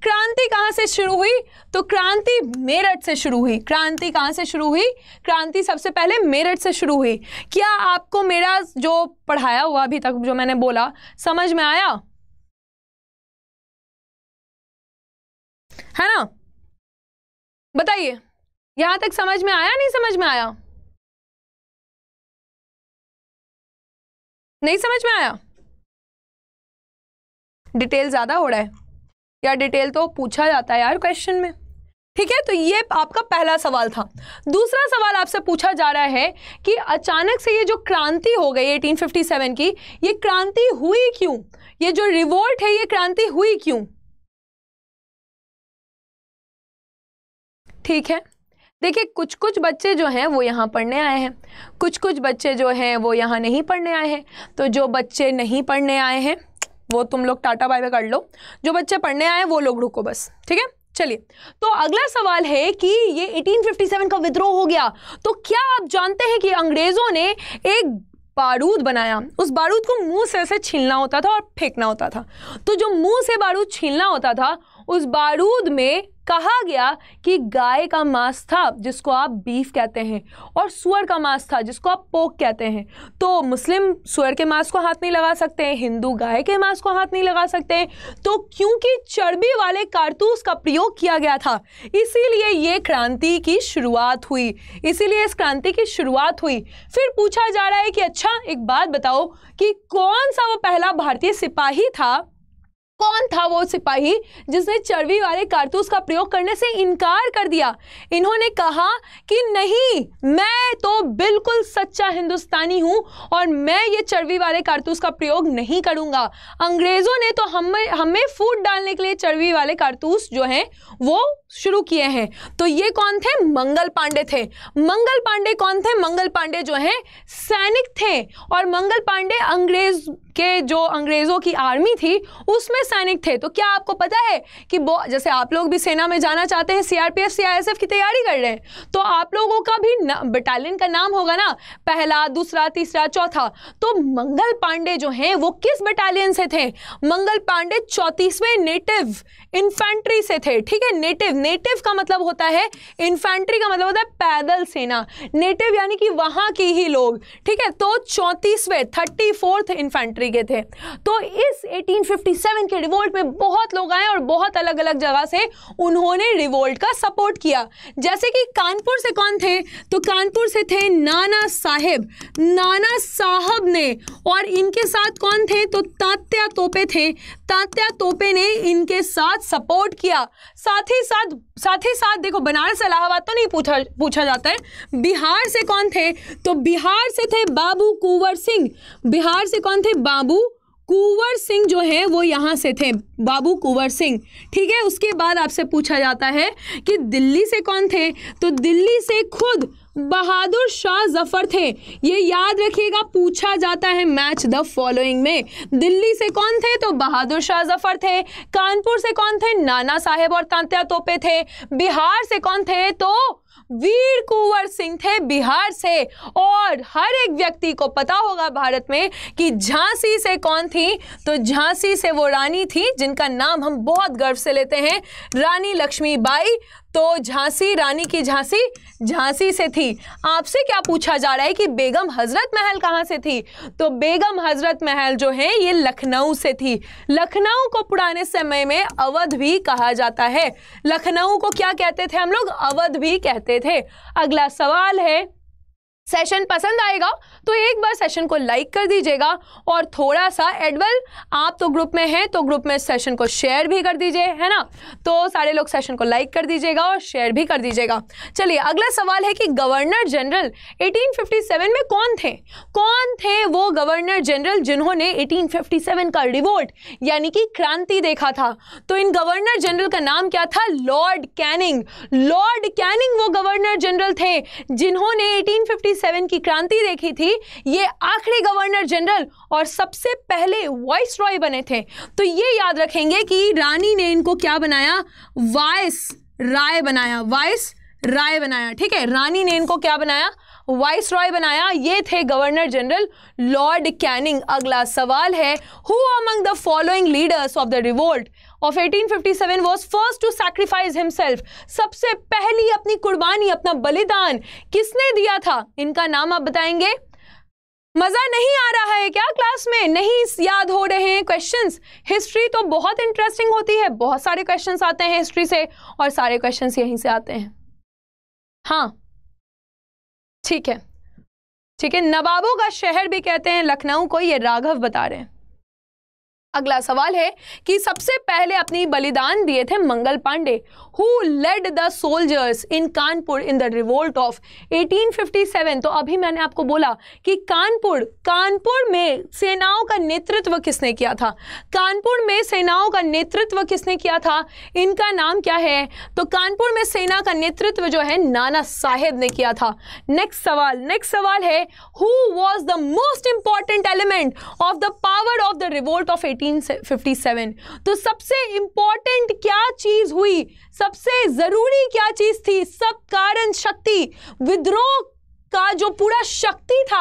क्रांति कहाँ से शुरू हुई तो क्रांति मेरठ से शुरू हुई क्रांति कहाँ से शुरू हुई क्रांति सबसे पहले मेरठ से शुरू हुई क्या आपको मेरा जो पढ़ाया हुआ अभी तक जो मैंने बोला समझ में आया है ना बताइए यहां तक समझ में आया नहीं समझ में आया नहीं समझ में आया डिटेल ज़्यादा हो रहा है या डिटेल तो पूछा जाता है यार क्वेश्चन में ठीक है तो ये आपका पहला सवाल था दूसरा सवाल आपसे पूछा जा रहा है कि अचानक से ये जो क्रांति हो गई 1857 की ये क्रांति हुई क्यों ये जो रिवोल्ट है ये क्रांति हुई क्यों ठीक है देखिए कुछ कुछ बच्चे जो हैं वो यहाँ पढ़ने आए हैं कुछ कुछ बच्चे जो हैं वो यहाँ नहीं पढ़ने आए हैं तो जो बच्चे नहीं पढ़ने आए हैं वो तुम लोग टाटा बाय बाय कर लो जो बच्चे पढ़ने आए वो लोग रुको बस ठीक है चलिए तो अगला सवाल है कि ये 1857 का विद्रोह हो गया तो क्या आप जानते हैं कि अंग्रेज़ों ने एक बारूद बनाया उस बारूद को मुंह से ऐसे छीलना होता था और फेंकना होता था तो जो मुंह से बारूद छीलना होता था उस बारूद में कहा गया कि गाय का मांस था जिसको आप बीफ कहते हैं और सुअर का मांस था जिसको आप पोक कहते हैं तो मुस्लिम सुअर के मांस को हाथ नहीं लगा सकते हैं हिंदू गाय के मांस को हाथ नहीं लगा सकते हैं तो क्योंकि चर्बी वाले कारतूस का प्रयोग किया गया था इसीलिए ये क्रांति की शुरुआत हुई इसीलिए इस क्रांति की शुरुआत हुई फिर पूछा जा रहा है कि अच्छा एक बात बताओ कि कौन सा वो पहला भारतीय सिपाही था कौन था वो सिपाही जिसने चर्बी वाले कारतूस का प्रयोग करने से इनकार कर दिया इन्होंने कहा कि नहीं मैं तो बिल्कुल सच्चा हिंदुस्तानी हूं और मैं ये चर्बी वाले कारतूस का प्रयोग नहीं करूंगा अंग्रेज़ों ने तो हमें हमें फूड डालने के लिए चर्बी वाले कारतूस जो हैं वो शुरू किए हैं तो ये कौन थे मंगल पांडे थे मंगल पांडे कौन थे मंगल पांडे जो हैं सैनिक थे और मंगल पांडे अंग्रेज के जो अंग्रेज़ों की आर्मी थी उसमें सैनिक थे तो क्या आपको पता है कि जैसे आप लोग भी सेना में जाना चाहते हैं सीआरपीएफ सीआईएसएफ की तैयारी कर रहे हैं तो आप लोगों का भी बटालियन का नाम होगा ना पहला दूसरा तीसरा चौथा तो मंगल पांडे जो हैं वो किस बटालियन से थे मंगल पांडे चौंतीसवें नेटिव इन्फेंट्री से थे ठीक है नेटिव नेटिव का मतलब होता है इन्फेंट्री का मतलब होता है पैदल सेना नेटिव यानी कि वहां के ही लोग ठीक है तो चौंतीसवें थर्टी फोर्थ इन्फेंट्री के थे तो इस 1857 के रिवोल्ट में बहुत लोग आए और बहुत अलग अलग जगह से उन्होंने रिवोल्ट का सपोर्ट किया जैसे कि कानपुर से कौन थे तो कानपुर से थे नाना साहेब नाना साहब ने और इनके साथ कौन थे तो तात्या तोपे थे तात्या तोपे ने इनके साथ सपोर्ट किया साथ ही साथ साथ ही साथ देखो बनारस इलाहाबाद तो नहीं पूछा पूछा जाता है बिहार से कौन थे तो बिहार से थे बाबू कुंवर सिंह बिहार से कौन थे बाबू कुंवर सिंह जो है वो यहाँ से थे बाबू कुंवर सिंह ठीक है उसके बाद आपसे पूछा जाता है कि दिल्ली से कौन थे तो दिल्ली से खुद बहादुर शाह जफर थे ये याद रखिएगा पूछा जाता है मैच द फॉलोइंग में दिल्ली से कौन थे तो बहादुर शाह जफर थे कानपुर से कौन थे नाना साहेब और तांत्या तोपे थे बिहार से कौन थे तो वीर कुंवर सिंह थे बिहार से और हर एक व्यक्ति को पता होगा भारत में कि झांसी से कौन थी तो झांसी से वो रानी थी जिनका नाम हम बहुत गर्व से लेते हैं रानी लक्ष्मीबाई तो झांसी रानी की झांसी झांसी से थी आपसे क्या पूछा जा रहा है कि बेगम हजरत महल कहाँ से थी तो बेगम हजरत महल जो है ये लखनऊ से थी लखनऊ को पुराने समय में अवध भी कहा जाता है लखनऊ को क्या कहते थे हम लोग अवध भी कहते थे अगला सवाल है सेशन पसंद आएगा तो एक बार सेशन को लाइक कर दीजिएगा और थोड़ा सा एडवल आप तो ग्रुप में हैं तो ग्रुप में सेशन को शेयर भी कर दीजिए है ना तो सारे लोग सेशन को लाइक कर दीजिएगा और शेयर भी कर दीजिएगा चलिए अगला सवाल है कि गवर्नर जनरल 1857 में कौन थे कौन थे वो गवर्नर जनरल जिन्होंने एटीन का रिवोल्ट यानी कि क्रांति देखा था तो इन गवर्नर जनरल का नाम क्या था लॉर्ड कैनिंग लॉर्ड कैनिंग वो गवर्नर जनरल थे जिन्होंने एटीन 1947 की क्रांति देखी थी ये आखिरी गवर्नर जनरल और सबसे पहले वॉइस रॉय बने थे तो ये याद रखेंगे कि रानी ने इनको क्या बनाया वॉइस राय बनाया वाइस राय बनाया ठीक है रानी ने इनको क्या बनाया वाइस रॉय बनाया ये थे गवर्नर जनरल लॉर्ड कैनिंग अगला सवाल है who among the following leaders of the revolt of 1857 was first to sacrifice himself सबसे पहली अपनी कुर्बानी अपना बलिदान किसने दिया था इनका नाम आप बताएंगे मज़ा नहीं आ रहा है क्या क्लास में नहीं याद हो रहे हैं क्वेश्चंस हिस्ट्री तो बहुत इंटरेस्टिंग होती है बहुत सारे क्वेश्चंस आते हैं हिस्ट्री से और सारे क्वेश्चंस यहीं से आते हैं हाँ ठीक है ठीक है नवाबों का शहर भी कहते हैं लखनऊ को ये राघव बता रहे हैं अगला सवाल है कि सबसे पहले अपनी बलिदान दिए थे Mangal Pandey who led the soldiers in Kanpur in the revolt of 1857 तो अभी मैंने आपको बोला कि कानपुर कानपुर में सेनाओं का नेतृत्व किसने किया था कानपुर में सेनाओं का नेतृत्व किसने किया था इनका नाम क्या है तो कानपुर में सेना का नेतृत्व जो है नाना साहेब ने किया था नेक्स्ट सवाल नेक्स्ट सवाल है who was the most important element of the power of the revolt of 1857 तो सबसे इंपॉर्टेंट क्या चीज हुई सबसे जरूरी क्या चीज थी सब कारण शक्ति विद्रोह का जो पूरा शक्ति था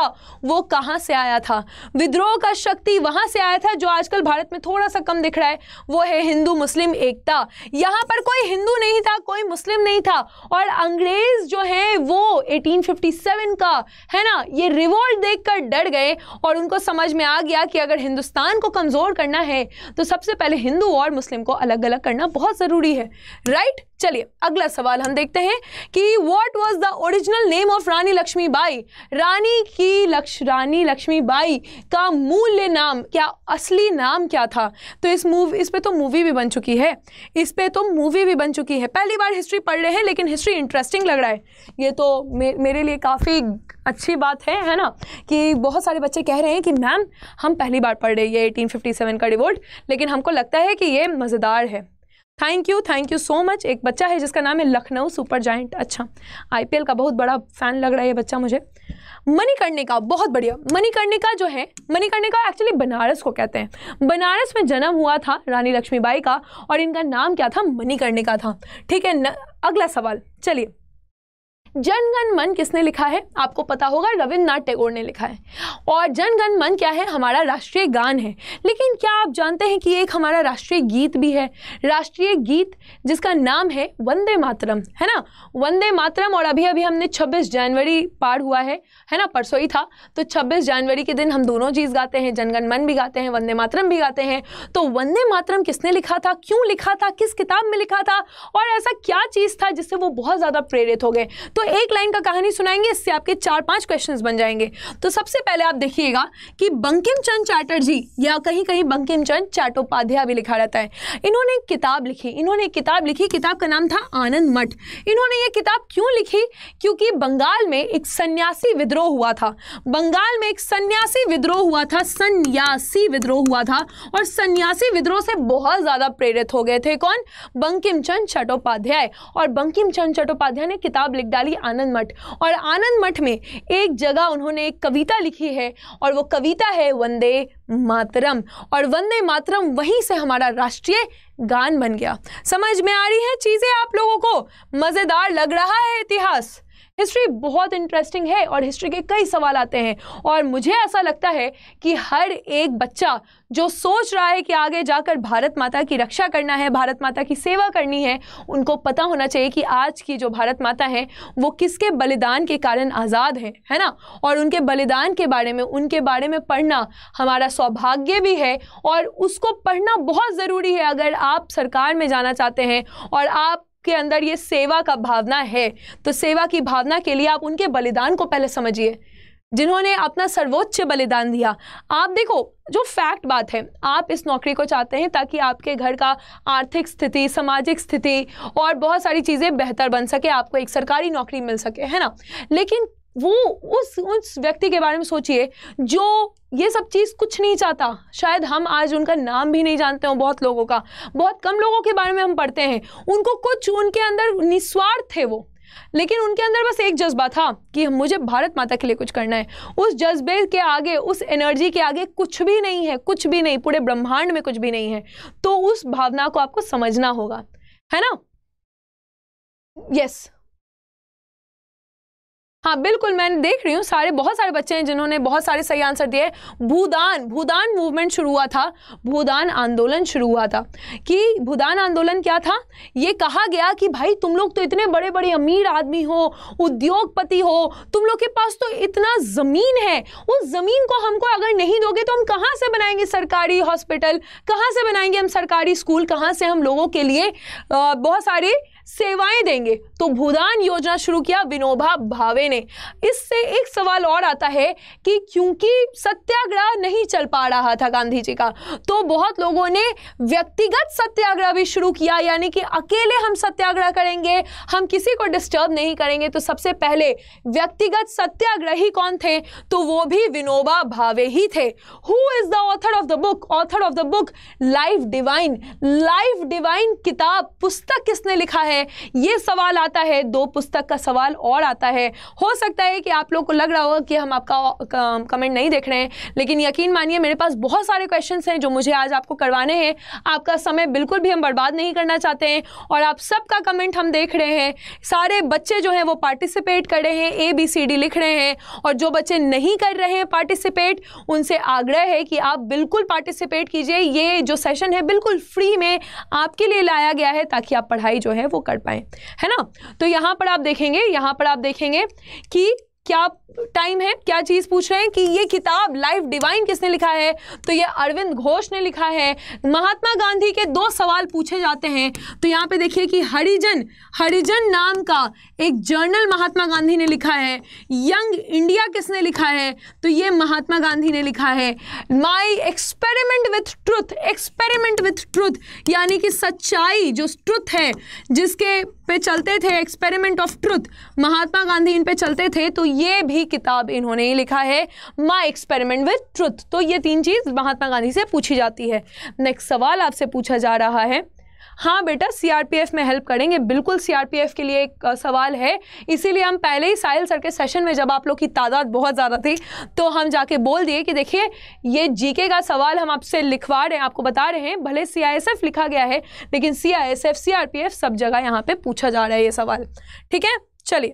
वो कहाँ से आया था विद्रोह का शक्ति वहाँ से आया था जो आजकल भारत में थोड़ा सा कम दिख रहा है वो है हिंदू मुस्लिम एकता यहाँ पर कोई हिंदू नहीं था कोई मुस्लिम नहीं था और अंग्रेज जो है वो 1857 का है ना ये रिवोल्ट देखकर डर गए और उनको समझ में आ गया कि अगर हिंदुस्तान को कमज़ोर करना है तो सबसे पहले हिंदू और मुस्लिम को अलग अलग करना बहुत ज़रूरी है राइट चलिए अगला सवाल हम देखते हैं कि what was the original name of Rani Lakshmi Bai Rani की लक्ष रानी लक्ष्मी बाई का मूल्य नाम क्या असली नाम क्या था तो इस मूव इस पर तो मूवी भी बन चुकी है इस पर तो मूवी भी बन चुकी है पहली बार हिस्ट्री पढ़ रहे हैं लेकिन हिस्ट्री इंटरेस्टिंग लग रहा है ये तो मे, मेरे लिए काफ़ी अच्छी बात है है ना कि बहुत सारे बच्चे कह रहे हैं कि मैम हम पहली बार पढ़ रहे हैं ये एटीन का रिवोल्ट लेकिन हमको लगता है कि ये मज़ेदार है thank you thank you so much एक बच्चा है जिसका नाम है लखनऊ सुपर जाइंट अच्छा आईपीएल का बहुत बड़ा फैन लग रहा है ये बच्चा मुझे मनी करने का बहुत बढ़िया मनी करने का जो है मनी करने का एक्चुअली बनारस को कहते हैं बनारस में जन्म हुआ था रानी लक्ष्मीबाई का और इनका नाम क्या था मनी करने का था ठीक है न, अगला सवाल चलिए जनगण मन किसने लिखा है आपको पता होगा रविन्द्रनाथ टैगोर ने लिखा है और जनगण मन क्या है हमारा राष्ट्रीय गान है लेकिन क्या आप जानते हैं कि एक हमारा राष्ट्रीय गीत भी है राष्ट्रीय गीत जिसका नाम है वंदे मातरम है ना वंदे मातरम और अभी अभी हमने छब्बीस जनवरी पार हुआ है है ना परसों ही था तो छब्बीस जनवरी के दिन हम दोनों चीज़ गाते हैं जनगण मन भी गाते हैं वंदे मातरम भी गाते हैं तो वंदे मातरम किसने लिखा था क्यों लिखा था किस किताब में लिखा था और ऐसा क्या चीज़ था जिससे वो बहुत ज़्यादा प्रेरित हो गए तो आपको तो एक लाइन का कहानी सुनाएंगे इससे आपके चार पांच क्वेश्चंस बन जाएंगे तो सबसे पहले आप देखिएगा कि बंकिम चंद चैटर्जी या कहीं कहीं बंकिम चंद चट्टोपाध्याय भी लिखा रहता है इन्होंने एक किताब लिखी इन्होंने एक किताब लिखी किताब का नाम था आनंद मठ इन्होंने ये किताब क्यों लिखी क्योंकि बंगाल में एक सन्यासी विद्रोह हुआ था बंगाल में एक सन्यासी विद्रोह हुआ था सन्यासी विद्रोह हुआ था और सन्यासी विद्रोह से बहुत ज़्यादा प्रेरित हो गए थे कौन बंकिम चंद चट्टोपाध्याय और बंकिम चंद चट्टोपाध्याय ने किताब लिख डाली हमारी आनंद मठ और आनंद मठ में एक जगह उन्होंने एक कविता लिखी है और वो कविता है वंदे मातरम और वंदे मातरम वहीं से हमारा राष्ट्रीय गान बन गया समझ में आ रही है चीज़ें आप लोगों को मज़ेदार लग रहा है इतिहास हिस्ट्री बहुत इंटरेस्टिंग है और हिस्ट्री के कई सवाल आते हैं और मुझे ऐसा लगता है कि हर एक बच्चा जो सोच रहा है कि आगे जाकर भारत माता की रक्षा करना है भारत माता की सेवा करनी है उनको पता होना चाहिए कि आज की जो भारत माता है वो किसके बलिदान के कारण आज़ाद है है ना और उनके बलिदान के बारे में उनके बारे में पढ़ना हमारा सौभाग्य भी है और उसको पढ़ना बहुत ज़रूरी है अगर आप सरकार में जाना चाहते हैं और आप के अंदर ये सेवा का भावना है तो सेवा की भावना के लिए आप उनके बलिदान को पहले समझिए जिन्होंने अपना सर्वोच्च बलिदान दिया आप देखो जो फैक्ट बात है आप इस नौकरी को चाहते हैं ताकि आपके घर का आर्थिक स्थिति सामाजिक स्थिति और बहुत सारी चीज़ें बेहतर बन सके आपको एक सरकारी नौकरी मिल सके है ना लेकिन वो उस उस व्यक्ति के बारे में सोचिए जो ये सब चीज़ कुछ नहीं चाहता शायद हम आज उनका नाम भी नहीं जानते हो बहुत लोगों का बहुत कम लोगों के बारे में हम पढ़ते हैं उनको कुछ उनके अंदर निस्वार्थ थे वो लेकिन उनके अंदर बस एक जज्बा था कि मुझे भारत माता के लिए कुछ करना है उस जज्बे के आगे उस एनर्जी के आगे कुछ भी नहीं है कुछ भी नहीं पूरे ब्रह्मांड में कुछ भी नहीं है तो उस भावना को आपको समझना होगा है ना यस yes. हाँ बिल्कुल मैं देख रही हूँ सारे बहुत सारे बच्चे हैं जिन्होंने बहुत सारे सही आंसर दिए भूदान भूदान मूवमेंट शुरू हुआ था भूदान आंदोलन शुरू हुआ था कि भूदान आंदोलन क्या था ये कहा गया कि भाई तुम लोग तो इतने बड़े बड़े अमीर आदमी हो उद्योगपति हो तुम लोग के पास तो इतना ज़मीन है उस ज़मीन को हमको अगर नहीं दोगे तो हम कहाँ से बनाएंगे सरकारी हॉस्पिटल कहाँ से बनाएंगे हम सरकारी स्कूल कहाँ से हम लोगों के लिए बहुत सारे सेवाएं देंगे तो भूदान योजना शुरू किया विनोबा भावे ने इससे एक सवाल और आता है कि क्योंकि सत्याग्रह नहीं चल पा रहा था गांधी जी का तो बहुत लोगों ने व्यक्तिगत सत्याग्रह भी शुरू किया यानी कि अकेले हम सत्याग्रह करेंगे हम किसी को डिस्टर्ब नहीं करेंगे तो सबसे पहले व्यक्तिगत सत्याग्रही कौन थे तो वो भी विनोबा भावे ही थे who is the author of the book author of the book life divine life divine किताब पुस्तक किसने लिखा है है ये सवाल आता है दो पुस्तक का सवाल और आता है हो सकता है कि आप लोग को लग रहा होगा कि हम आपका कमेंट नहीं देख रहे हैं लेकिन यकीन मानिए मेरे पास बहुत सारे क्वेश्चन हैं जो मुझे आज आपको करवाने हैं आपका समय बिल्कुल भी हम बर्बाद नहीं करना चाहते हैं और आप सबका कमेंट हम देख रहे हैं सारे बच्चे जो हैं वो पार्टिसिपेट कर रहे हैं ए बी सी डी लिख रहे हैं और जो बच्चे नहीं कर रहे हैं पार्टिसिपेट उनसे आग्रह है कि आप बिल्कुल पार्टिसिपेट कीजिए ये जो सेशन है बिल्कुल फ्री में आपके लिए लाया गया है ताकि आप पढ़ाई जो है वो कर पाएँ है ना तो यहाँ पर आप देखेंगे यहाँ पर आप देखेंगे कि क्या टाइम है क्या चीज़ पूछ रहे हैं कि ये किताब लाइफ डिवाइन किसने लिखा है तो ये अरविंद घोष ने लिखा है महात्मा गांधी के दो सवाल पूछे जाते हैं तो यहाँ पे देखिए कि हरिजन हरिजन नाम का एक जर्नल महात्मा गांधी ने लिखा है यंग इंडिया किसने लिखा है तो ये महात्मा गांधी ने लिखा है my experiment with truth experiment with truth यानी कि सच्चाई जो ट्रुथ है जिसके पे चलते थे experiment of truth Mahatma Gandhi इन पे चलते थे तो ये भी ही किताब इन्होंने लिखा है माई एक्सपेरिमेंट विथ ट्रुथ तो ये तीन चीज़ महात्मा गांधी से पूछी जाती है नेक्स्ट सवाल आपसे पूछा जा रहा है हाँ बेटा सीआरपीएफ में हेल्प करेंगे बिल्कुल सीआरपीएफ के लिए एक सवाल है इसीलिए हम पहले ही साहिल सर के सेशन में जब आप लोग की तादाद बहुत ज़्यादा थी तो हम जाके बोल दिए कि देखिए ये जीके का सवाल हम आपसे लिखवा रहे हैं आपको बता रहे हैं भले सीआईएसएफ लिखा गया है लेकिन सीआईएसएफ सीआरपीएफ सब जगह यहाँ पर पूछा जा रहा है ये सवाल ठीक है चलिए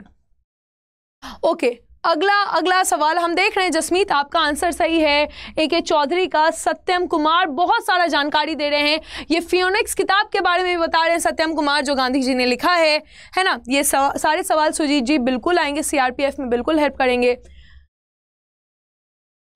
ओके okay, अगला अगला सवाल हम देख रहे हैं जसमीत आपका आंसर सही है ए के चौधरी का सत्यम कुमार बहुत सारा जानकारी दे रहे हैं ये फियोनिक्स किताब के बारे में भी बता रहे हैं सत्यम कुमार जो गांधी जी ने लिखा है है ना ये सवा, सारे सवाल सुजीत जी बिल्कुल आएंगे सीआरपीएफ में बिल्कुल हेल्प करेंगे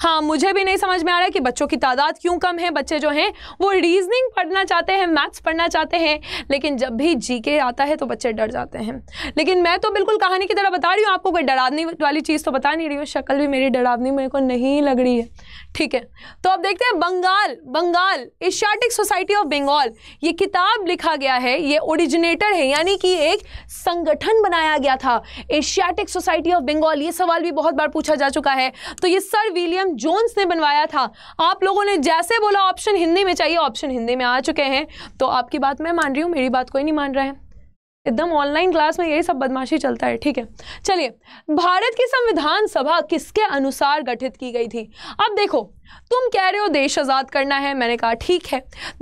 हाँ मुझे भी नहीं समझ में आ रहा है कि बच्चों की तादाद क्यों कम है बच्चे जो हैं वो रीजनिंग पढ़ना चाहते हैं मैथ्स पढ़ना चाहते हैं लेकिन जब भी जी के आता है तो बच्चे डर जाते हैं लेकिन मैं तो बिल्कुल कहानी की तरह बता रही हूँ आपको कोई डरावनी वाली चीज़ तो बता नहीं रही हूँ शक्ल भी मेरी डरावनी मेरे को नहीं लग रही है ठीक है तो अब देखते हैं Bengal Bengal Asiatic society of Bengal ये किताब लिखा गया है ये ओरिजिनेटर है यानी कि एक संगठन बनाया गया था एशियाटिक सोसाइटी ऑफ बंगाल ये सवाल भी बहुत बार पूछा जा चुका है तो ये सर विलियम जोन जोन्स ने बनवाया था आप लोगों ने जैसे बोला ऑप्शन हिंदी में चाहिए ऑप्शन हिंदी में आ चुके हैं तो आपकी बात मैं मान रही हूँ मेरी बात कोई नहीं मान रहा है एकदम ऑनलाइन क्लास में यही सब बदमाशी चलता है ठीक है चलिए भारत की संविधान सभा किसके अनुसार गठित की गई थी अब देखो तुम कह रहे हो देश आज़ाद करना है मैंने कहा ठीक है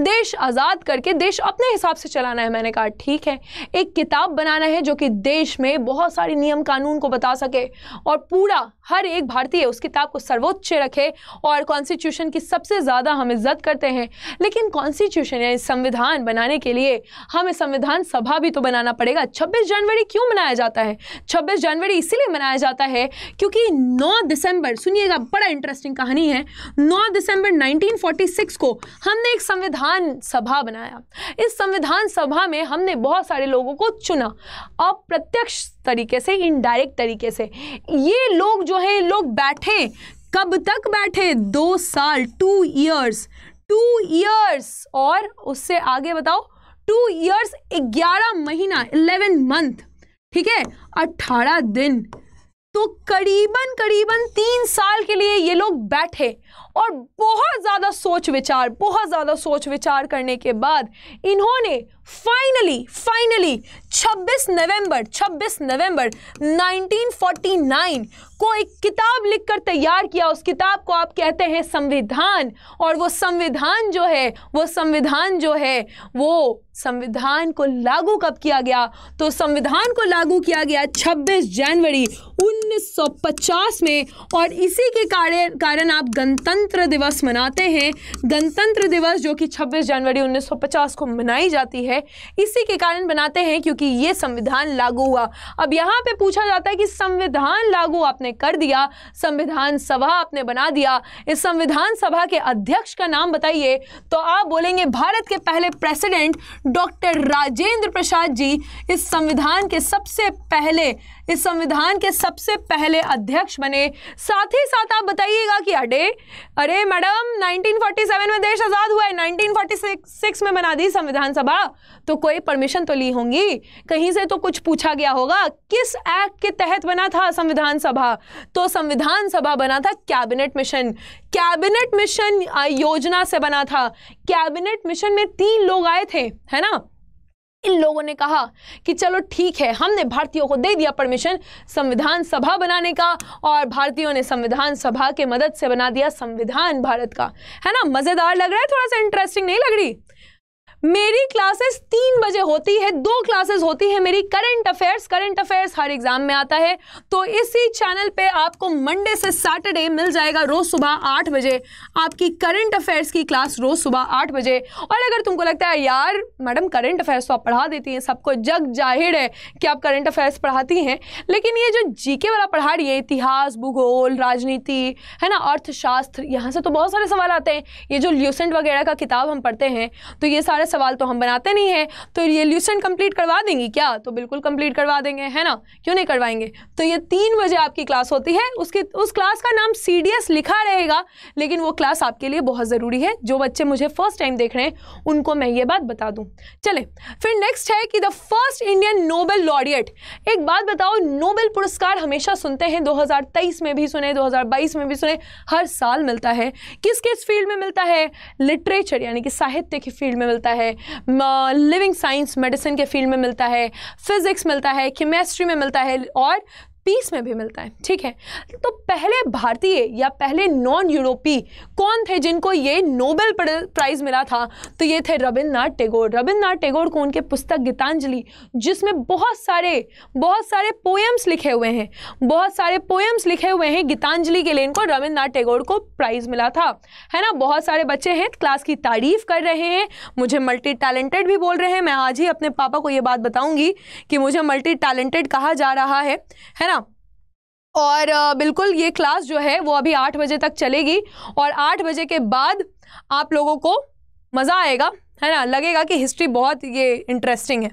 देश आज़ाद करके देश अपने हिसाब से चलाना है मैंने कहा ठीक है एक किताब बनाना है जो कि देश में बहुत सारे नियम कानून को बता सके और पूरा हर एक भारतीय उस किताब को सर्वोच्च रखे और कॉन्स्टिट्यूशन की सबसे ज़्यादा हम इज्जत करते हैं लेकिन कॉन्स्टिट्यूशन यानी संविधान बनाने के लिए हमें संविधान सभा भी तो बनाना पड़ेगा छब्बीस जनवरी क्यों मनाया जाता है छब्बीस जनवरी इसीलिए मनाया जाता है क्योंकि नौ दिसंबर सुनिएगा बड़ा इंटरेस्टिंग कहानी है 9 दिसंबर 1946 को हमने एक संविधान सभा बनाया इस संविधान सभा में हमने बहुत सारे लोगों को चुना अप्रत्यक्ष तरीके से इनडायरेक्ट तरीके से ये लोग जो है लोग बैठे कब तक बैठे दो साल टू ईयर्स टू ईयर्स और उससे आगे बताओ टू ईयर्स ग्यारह महीना इलेवन मंथ ठीक है अट्ठारह दिन तो करीबन करीबन तीन साल के लिए ये लोग बैठे और बहुत ज़्यादा सोच विचार बहुत ज़्यादा सोच विचार करने के बाद इन्होंने फाइनली फाइनली 26 नवंबर 26 नवंबर 1949 को एक किताब लिखकर तैयार किया उस किताब को आप कहते हैं संविधान और वो संविधान जो है वो संविधान जो है वो संविधान को लागू कब किया गया तो संविधान को लागू किया गया 26 जनवरी 1950 में और इसी के कारण कारण आप गणतंत्र गणतंत्र दिवस मनाते हैं गणतंत्र दिवस जो कि 26 जनवरी 1950 को मनाई जाती है इसी के कारण बनाते हैं क्योंकि ये संविधान लागू हुआ अब यहाँ पे पूछा जाता है कि संविधान लागू आपने कर दिया संविधान सभा आपने बना दिया इस संविधान सभा के अध्यक्ष का नाम बताइए तो आप बोलेंगे भारत के पहले प्रेसिडेंट डॉक्टर राजेंद्र प्रसाद जी इस संविधान के सबसे पहले इस संविधान के सबसे पहले अध्यक्ष बने साथ ही साथ आप बताइएगा कि अडे अरे मैडम 1947 में देश आज़ाद हुआ है 1946 में बना दी संविधान सभा तो कोई परमिशन तो ली होंगी कहीं से तो कुछ पूछा गया होगा किस एक्ट के तहत बना था संविधान सभा तो संविधान सभा बना था कैबिनेट मिशन कैबिनेट मिशन योजना से बना था कैबिनेट मिशन में तीन लोग आए थे है ना इन लोगों ने कहा कि चलो ठीक है हमने भारतीयों को दे दिया परमिशन संविधान सभा बनाने का और भारतीयों ने संविधान सभा के मदद से बना दिया संविधान भारत का है ना मज़ेदार लग रहा है थोड़ा सा इंटरेस्टिंग नहीं लग रही मेरी क्लासेस तीन बजे होती है दो क्लासेस होती है मेरी करंट अफेयर्स करंट अफेयर्स हर एग्जाम में आता है तो इसी चैनल पे आपको मंडे से सैटरडे मिल जाएगा रोज सुबह आठ बजे आपकी करंट अफेयर्स की क्लास रोज सुबह आठ बजे और अगर तुमको लगता है यार मैडम करंट अफेयर्स तो आप पढ़ा देती हैं सबको जग जाहिर है कि आप करंट अफेयर्स पढ़ाती हैं लेकिन ये जो जीके वाला पढ़ा रही है इतिहास भूगोल राजनीति है ना अर्थशास्त्र यहाँ से तो बहुत सारे सवाल आते हैं ये जो ल्यूसेंट वगैरह का किताब हम पढ़ते हैं तो ये सारे सवाल तो हम बनाते नहीं हैं तो ये ल्यूसेंट कंप्लीट करवा देंगी क्या तो बिल्कुल कंप्लीट करवा देंगे है ना क्यों नहीं करवाएंगे तो ये तीन बजे आपकी क्लास होती है उसकी उस क्लास का नाम सी लिखा रहेगा लेकिन वो क्लास आपके लिए बहुत ज़रूरी है जो बच्चे मुझे फर्स्ट टाइम देख रहे हैं उनको मैं ये बात बता दूँ चले फिर नेक्स्ट है कि the first Indian Nobel laureate एक बात बताओ नोबेल पुरस्कार हमेशा सुनते हैं दो में भी सुने दो में भी सुने हर साल मिलता है किस किस फील्ड में मिलता है लिटरेचर यानी कि साहित्य की फील्ड में मिलता है है लिविंग साइंस मेडिसिन के फील्ड में मिलता है फिज़िक्स मिलता है केमेस्ट्री में मिलता है और पीस में भी मिलता है ठीक है तो पहले भारतीय या पहले नॉन यूरोपी कौन थे जिनको ये नोबेल प्राइज़ मिला था तो ये थे रविन्द्रनाथ टैगोर रविन्द्रनाथ टैगोर को उनके पुस्तक गीतांजलि जिसमें बहुत सारे बहुत सारे पोएम्स लिखे हुए हैं बहुत सारे पोएम्स लिखे हुए हैं गीतांजलि के लिए इनको रविन्द्रनाथ टैगोर को प्राइज़ मिला था है ना बहुत सारे बच्चे हैं क्लास की तारीफ़ कर रहे हैं मुझे मल्टी टैलेंटेड भी बोल रहे हैं मैं आज ही अपने पापा को ये बात बताऊँगी कि मुझे मल्टी टैलेंटेड कहा जा रहा है है ना और बिल्कुल ये क्लास जो है वो अभी आठ बजे तक चलेगी और आठ बजे के बाद आप लोगों को मज़ा आएगा है ना लगेगा कि हिस्ट्री बहुत ये इंटरेस्टिंग है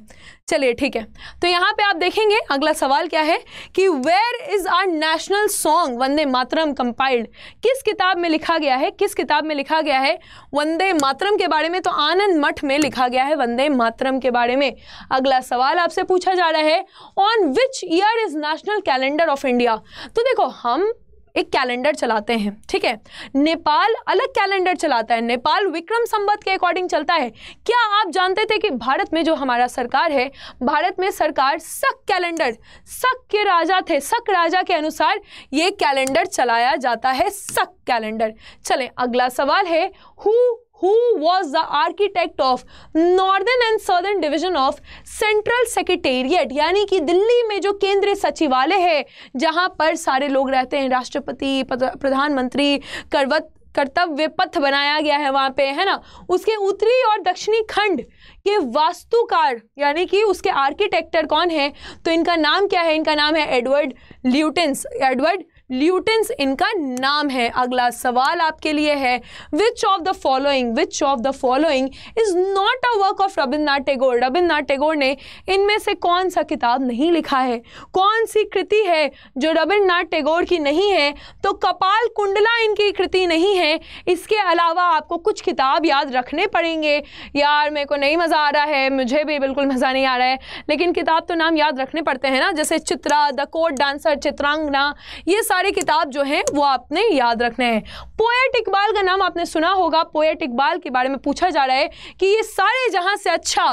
चलिए ठीक है तो यहाँ पे आप देखेंगे अगला सवाल क्या है कि where is our national song Vande Mataram compiled किस किताब में लिखा गया है किस किताब में लिखा गया है वंदे मातरम के बारे में तो आनंद मठ में लिखा गया है वंदे मातरम के बारे में अगला सवाल आपसे पूछा जा रहा है on which year is national calendar of India तो देखो हम एक कैलेंडर चलाते हैं ठीक है नेपाल अलग कैलेंडर चलाता है नेपाल विक्रम संबत के अकॉर्डिंग चलता है क्या आप जानते थे कि भारत में जो हमारा सरकार है भारत में सरकार सक कैलेंडर सक के राजा थे सक राजा के अनुसार ये कैलेंडर चलाया जाता है सक कैलेंडर चले अगला सवाल है who who was the architect of northern and southern division of central secretariat यानी कि दिल्ली में जो केंद्रीय सचिवालय है जहाँ पर सारे लोग रहते हैं राष्ट्रपति प्रधानमंत्री करवत कर्तव्य पथ बनाया गया है वहाँ पे है ना उसके उत्तरी और दक्षिणी खंड के वास्तुकार यानी कि उसके आर्किटेक्टर कौन है तो इनका नाम क्या है इनका नाम है एडवर्ड ल्यूटेंस एडवर्ड ल्यूटेंस इनका नाम है अगला सवाल आपके लिए है which of the following which of the following is not a work of Rabindranath Tagore Rabindranath Tagore ने इनमें से कौन सा किताब नहीं लिखा है कौन सी कृति है जो रविन्द्रनाथ टैगोर की नहीं है तो कपाल कुंडला इनकी कृति नहीं है इसके अलावा आपको कुछ किताब याद रखने पड़ेंगे यार मेरे को नहीं मज़ा आ रहा है मुझे भी बिल्कुल मज़ा नहीं आ रहा है लेकिन किताब तो नाम याद रखने पड़ते हैं ना जैसे Chitra the court dancer Chitrangada ये सारे सारे किताब जो हैं वो आपने याद रखने हैं पोएट इकबाल का नाम आपने सुना होगा पोएट इकबाल के बारे में पूछा जा रहा है कि ये सारे जहां से अच्छा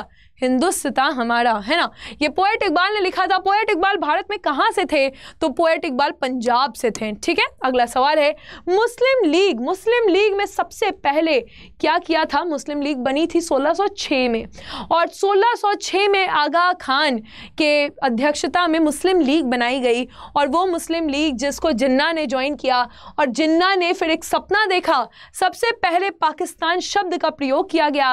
हिंदुस्तान हमारा है ना ये पोएट इकबाल ने लिखा था पोएट इकबाल भारत में कहाँ से थे तो पोएट इकबाल पंजाब से थे ठीक है अगला सवाल है मुस्लिम लीग मुस्लिम लीग में सबसे पहले क्या किया था मुस्लिम लीग बनी थी 1606 में और 1606 में आगा खान के अध्यक्षता में मुस्लिम लीग बनाई गई और वो मुस्लिम लीग जिसको जिन्ना ने ज्वाइन किया और जिन्ना ने फिर एक सपना देखा सबसे पहले पाकिस्तान शब्द का प्रयोग किया गया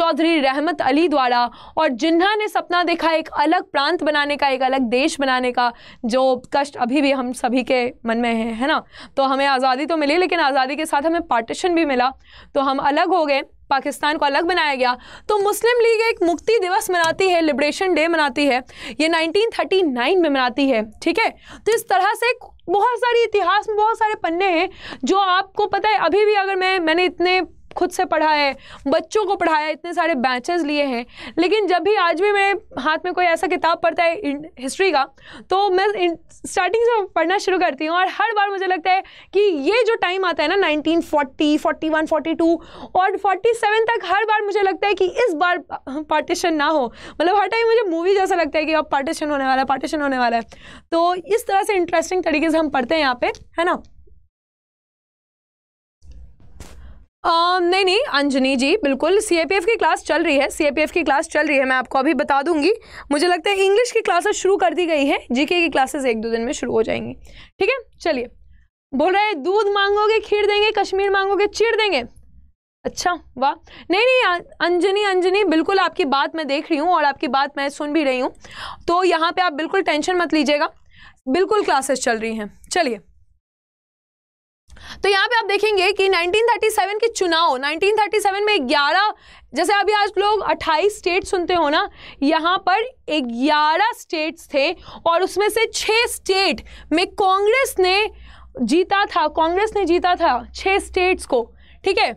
चौधरी रहमत अली द्वारा और जिन्होंने ने सपना देखा एक अलग प्रांत बनाने का एक अलग देश बनाने का जो कष्ट अभी भी हम सभी के मन में है है ना तो हमें आज़ादी तो मिली लेकिन आज़ादी के साथ हमें पार्टीशन भी मिला तो हम अलग हो गए पाकिस्तान को अलग बनाया गया तो मुस्लिम लीग एक मुक्ति दिवस मनाती है लिबरेशन डे मनाती है ये 1939 में मनाती है ठीक है तो इस तरह से बहुत सारी इतिहास में बहुत सारे पन्ने हैं जो आपको पता है अभी भी अगर मैं मैंने इतने खुद से पढ़ा है बच्चों को पढ़ाया इतने सारे बैचेस लिए हैं लेकिन जब भी आज भी मेरे हाथ में कोई ऐसा किताब पढ़ता है हिस्ट्री का तो मैं स्टार्टिंग से पढ़ना शुरू करती हूँ और हर बार मुझे लगता है कि ये जो टाइम आता है ना nineteen forty forty one forty two और फोर्टी सेवन तक हर बार मुझे लगता है कि इस बार पार्टीशन ना हो मतलब हर टाइम मुझे मूवी जैसा लगता है कि अब पार्टीशन होने वाला है पार्टीशन होने वाला है तो इस तरह से इंटरेस्टिंग तरीके से हम पढ़ते हैं यहाँ पे है ना नहीं नहीं अंजनी जी बिल्कुल सी की क्लास चल रही है सी की क्लास चल रही है मैं आपको अभी बता दूंगी मुझे लगता है इंग्लिश की क्लासेस शुरू कर दी गई है जीके की क्लासेस एक दो दिन में शुरू हो जाएंगी ठीक है चलिए बोल रहे हैं दूध मांगोगे खीर देंगे कश्मीर मांगोगे चीर देंगे अच्छा वाह नहीं नहीं अं, अंजनी अंजनी बिल्कुल आपकी बात मैं देख रही हूँ और आपकी बात मैं सुन भी रही हूँ तो यहाँ पर आप बिल्कुल टेंशन मत लीजिएगा बिल्कुल क्लासेस चल रही हैं चलिए तो यहाँ पे आप देखेंगे कि 1937 के चुनाव 1937 में 11 जैसे अभी आज लोग 28 स्टेट सुनते हो ना यहाँ पर 11 स्टेट्स थे और उसमें से 6 स्टेट में कांग्रेस ने जीता था कांग्रेस ने जीता था 6 स्टेट्स को ठीक है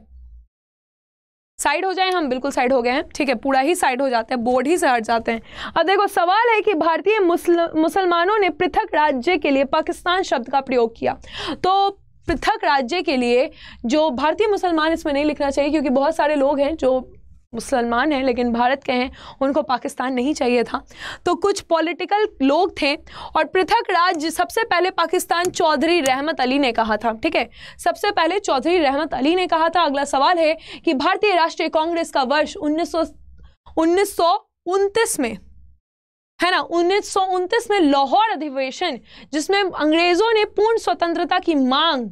साइड हो जाए हम बिल्कुल साइड हो गए हैं ठीक है पूरा ही साइड हो जाते हैं बोर्ड ही से हट जाते हैं अब देखो सवाल है कि भारतीय मुसलमानों ने पृथक राज्य के लिए पाकिस्तान शब्द का प्रयोग किया तो पृथक राज्य के लिए जो भारतीय मुसलमान इसमें नहीं लिखना चाहिए क्योंकि बहुत सारे लोग हैं जो मुसलमान हैं लेकिन भारत के हैं उनको पाकिस्तान नहीं चाहिए था तो कुछ पॉलिटिकल लोग थे और पृथक राज्य सबसे पहले पाकिस्तान चौधरी रहमत अली ने कहा था ठीक है सबसे पहले चौधरी रहमत अली ने कहा था अगला सवाल है कि भारतीय राष्ट्रीय कांग्रेस का वर्ष उन्नीस सौ में है ना उन्नीस में लाहौर अधिवेशन जिसमें अंग्रेज़ों ने पूर्ण स्वतंत्रता की मांग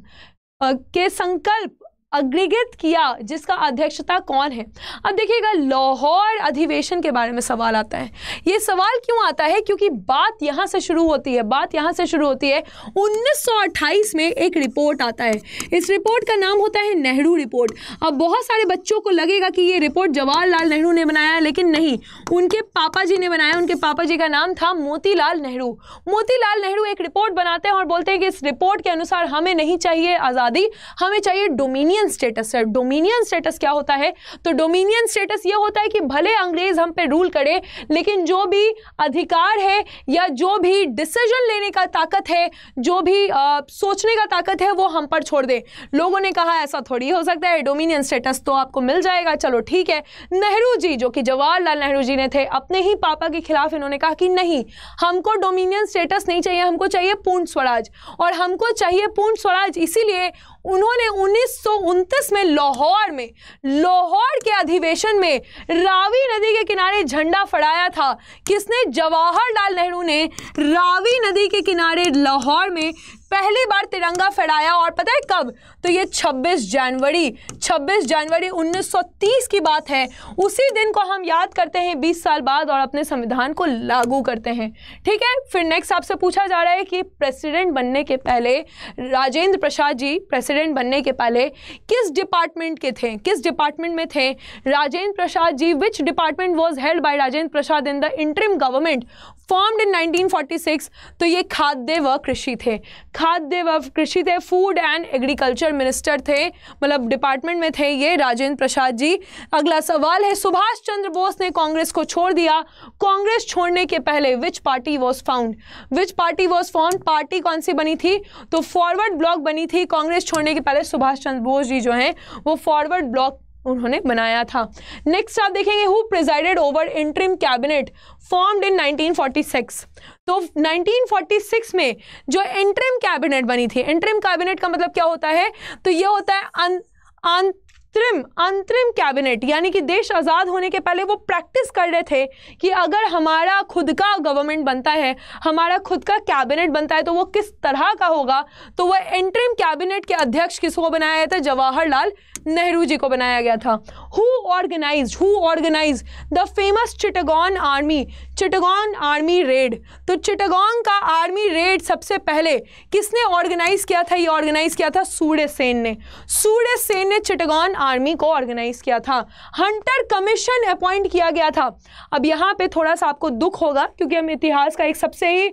के संकल्प अग्रिगत किया जिसका अध्यक्षता कौन है अब देखिएगा लाहौर अधिवेशन के बारे में सवाल आता है ये सवाल क्यों आता है क्योंकि बात यहाँ से शुरू होती है बात यहाँ से शुरू होती है 1928 में एक रिपोर्ट आता है इस रिपोर्ट का नाम होता है नेहरू रिपोर्ट अब बहुत सारे बच्चों को लगेगा कि ये रिपोर्ट जवाहरलाल नेहरू ने बनाया लेकिन नहीं उनके पापा जी ने बनाया उनके पापा जी का नाम था मोतीलाल नेहरू मोतीलाल नेहरू एक रिपोर्ट बनाते हैं और बोलते हैं कि इस रिपोर्ट के अनुसार हमें नहीं चाहिए आज़ादी हमें चाहिए डोमिनियन डोमिनियन स्टेटस है डोमिनियन स्टेटस क्या होता है तो डोमिनियन स्टेटस ये होता है कि भले अंग्रेज हम पे रूल करे लेकिन जो भी अधिकार है या जो भी डिसीजन लेने का ताकत है जो भी आ, सोचने का ताकत है वो हम पर छोड़ दे लोगों ने कहा ऐसा थोड़ी हो सकता है डोमिनियन स्टेटस तो आपको मिल जाएगा चलो ठीक है नेहरू जी जो कि जवाहरलाल नेहरू जी ने थे अपने ही पापा के खिलाफ इन्होंने कहा कि नहीं हमको डोमिनियन स्टेटस नहीं चाहिए हमको चाहिए पूर्ण स्वराज और हमको चाहिए पूर्ण स्वराज इसीलिए उन्होंने उन्नीस में लाहौर में लाहौर के अधिवेशन में रावी नदी के किनारे झंडा फड़ाया था किसने जवाहरलाल नेहरू ने रावी नदी के किनारे लाहौर में पहली बार तिरंगा फहराया और पता है कब तो ये 26 जनवरी 26 जनवरी 1930 की बात है उसी दिन को हम याद करते हैं 20 साल बाद और अपने संविधान को लागू करते हैं ठीक है फिर नेक्स्ट आपसे पूछा जा रहा है कि प्रेसिडेंट बनने के पहले राजेंद्र प्रसाद जी प्रेसिडेंट प्रेसिडेंट बनने के पहले किस डिपार्टमेंट के थे किस डिपार्टमेंट में थे Rajendra Prasad ji which department was held by Rajendra Prasad in the interim government formed in 1946 तो ये खाद्य व कृषि थे खाद्य व कृषि थे फूड एंड एग्रीकल्चर मिनिस्टर थे मतलब डिपार्टमेंट में थे ये राजेंद्र प्रसाद जी अगला सवाल है सुभाष चंद्र बोस ने कांग्रेस को छोड़ दिया कांग्रेस छोड़ने के पहले which party was found which party was found party कौन सी बनी थी तो फॉरवर्ड ब्लॉक बनी थी कांग्रेस छोड़ छोड़ने के पहले सुभाष चंद्र बोस जी जो हैं वो फॉरवर्ड ब्लॉक उन्होंने बनाया था नेक्स्ट आप देखेंगे who presided over interim cabinet formed in 1946 तो 1946 में जो इंट्रीम कैबिनेट बनी थी इंट्रीम कैबिनेट का मतलब क्या होता है तो ये होता है अन, आं, अंतरिम अंतरिम कैबिनेट यानी कि देश आज़ाद होने के पहले वो प्रैक्टिस कर रहे थे कि अगर हमारा खुद का गवर्नमेंट बनता है हमारा खुद का कैबिनेट बनता है तो वो किस तरह का होगा तो वह इंटरिम कैबिनेट के अध्यक्ष किसको बनाया जाता है जवाहरलाल नेहरू जी को बनाया गया था who organise who organise the famous Chittagong army Chittagong army raid तो चिटगॉन का आर्मी रेड सबसे पहले किसने ऑर्गेनाइज किया था ये ऑर्गेनाइज किया था सूर्य सेन ने सूर्य सेन ने चिटगॉन आर्मी को ऑर्गेनाइज किया था हंटर कमीशन अपॉइंट किया गया था अब यहाँ पे थोड़ा सा आपको दुख होगा क्योंकि हम इतिहास का एक सबसे ही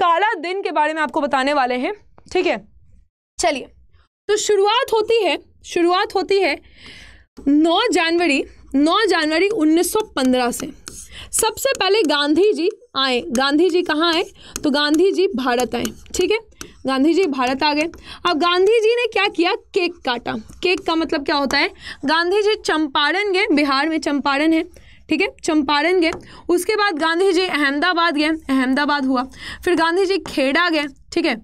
काला दिन के बारे में आपको बताने वाले हैं ठीक है चलिए तो शुरुआत होती है शुरुआत होती है 9 जनवरी 9 जनवरी 1915 से सबसे पहले गांधी जी आए गांधी जी कहाँ आए तो गांधी जी भारत आए ठीक है गांधी जी भारत आ गए अब गांधी जी ने क्या किया केक काटा केक का मतलब क्या होता है गांधी जी चंपारण गए बिहार में चंपारण है ठीक है चंपारण गए उसके बाद गांधी जी अहमदाबाद गए अहमदाबाद हुआ फिर गांधी जी खेड़ा गए ठीक है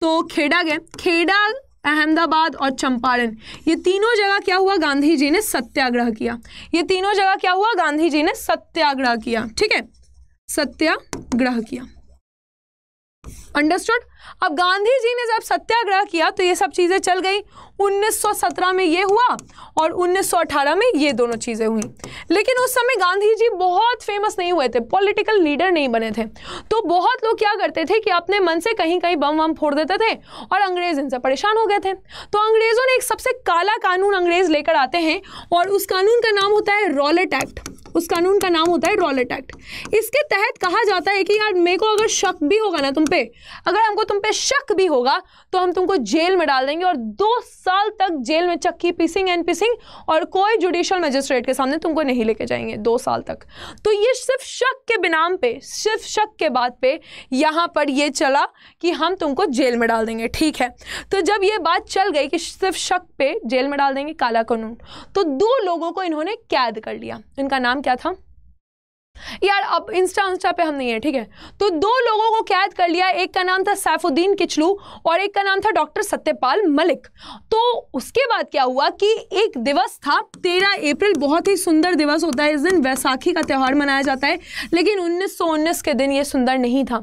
तो खेड़ा गए खेड़ा अहमदाबाद और चंपारण ये तीनों जगह क्या हुआ गांधी जी ने सत्याग्रह किया ये तीनों जगह क्या हुआ गांधी जी ने सत्याग्रह किया ठीक है सत्याग्रह किया अंडरस्टूड अब गांधी जी ने जब सत्याग्रह किया तो ये सब चीज़ें चल गई 1917 में ये हुआ और 1918 में ये दोनों चीज़ें हुई लेकिन उस समय गांधी जी बहुत फेमस नहीं हुए थे पॉलिटिकल लीडर नहीं बने थे तो बहुत लोग क्या करते थे कि अपने मन से कहीं कहीं बम वम फोड़ देते थे और अंग्रेज इनसे परेशान हो गए थे तो अंग्रेज़ों ने एक सबसे काला कानून अंग्रेज़ लेकर आते हैं और उस कानून का नाम होता है रॉलेट एक्ट उस कानून का नाम होता है रॉलेट एक्ट इसके तहत कहा जाता है कि यार मेरे को अगर शक भी होगा ना तुम पे अगर हमको तुम पे शक भी होगा तो हम तुमको जेल में डाल देंगे और दो साल तक जेल में चक्की पीसिंग एंड पीसिंग और कोई जुडिशल मजिस्ट्रेट के सामने तुमको नहीं लेके जाएंगे दो साल तक तो ये सिर्फ शक के बिनाम पे सिर्फ शक के बाद पे यहाँ पर ये चला कि हम तुमको जेल में डाल देंगे ठीक है तो जब ये बात चल गई कि सिर्फ शक पे जेल में डाल देंगे काला कानून तो दो लोगों को इन्होंने कैद कर लिया इनका नाम क्या था यार अब इंस्टा इंस्टा पे हम नहीं है ठीक है तो दो लोगों को कैद कर लिया एक का नाम था सैफुद्दीन किचलू और एक का नाम था डॉक्टर सत्यपाल मलिक तो उसके बाद क्या हुआ कि एक दिवस था तेरह अप्रैल बहुत ही सुंदर दिवस होता है इस दिन वैसाखी का त्यौहार मनाया जाता है लेकिन उन्नीस के दिन ये सुंदर नहीं था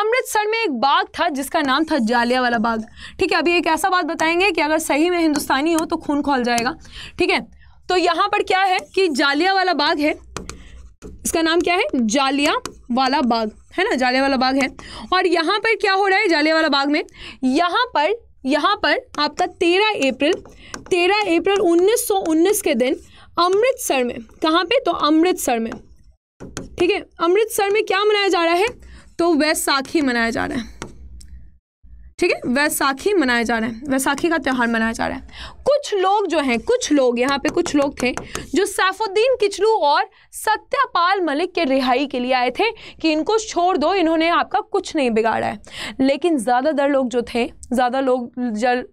अमृतसर में एक बाग था जिसका नाम था जालिया वाला बाग ठीक है अभी एक ऐसा बात बताएंगे कि अगर सही में हिंदुस्तानी हो तो खून खोल जाएगा ठीक है तो यहाँ पर क्या है कि जालिया वाला बाग है इसका नाम क्या है जालिया वाला बाग है ना जालिया वाला बाग है और यहाँ पर क्या हो रहा है जालिया वाला बाग में यहाँ पर यहाँ पर आपका तेरह अप्रैल तेरह अप्रैल उन्नीस के दिन अमृतसर में कहाँ पे तो अमृतसर में ठीक है अमृतसर में क्या मनाया जा रहा है तो वैसाखी मनाया जा रहा है ठीक है वैसाखी मनाया जा रहा है वैसाखी का त्यौहार मनाया जा रहा है कुछ लोग जो हैं कुछ लोग यहाँ पे कुछ लोग थे जो सैफुद्दीन किचलू और सत्यापाल मलिक के रिहाई के लिए आए थे कि इनको छोड़ दो इन्होंने आपका कुछ नहीं बिगाड़ा है लेकिन ज़्यादातर लोग जो थे ज़्यादा लोग जल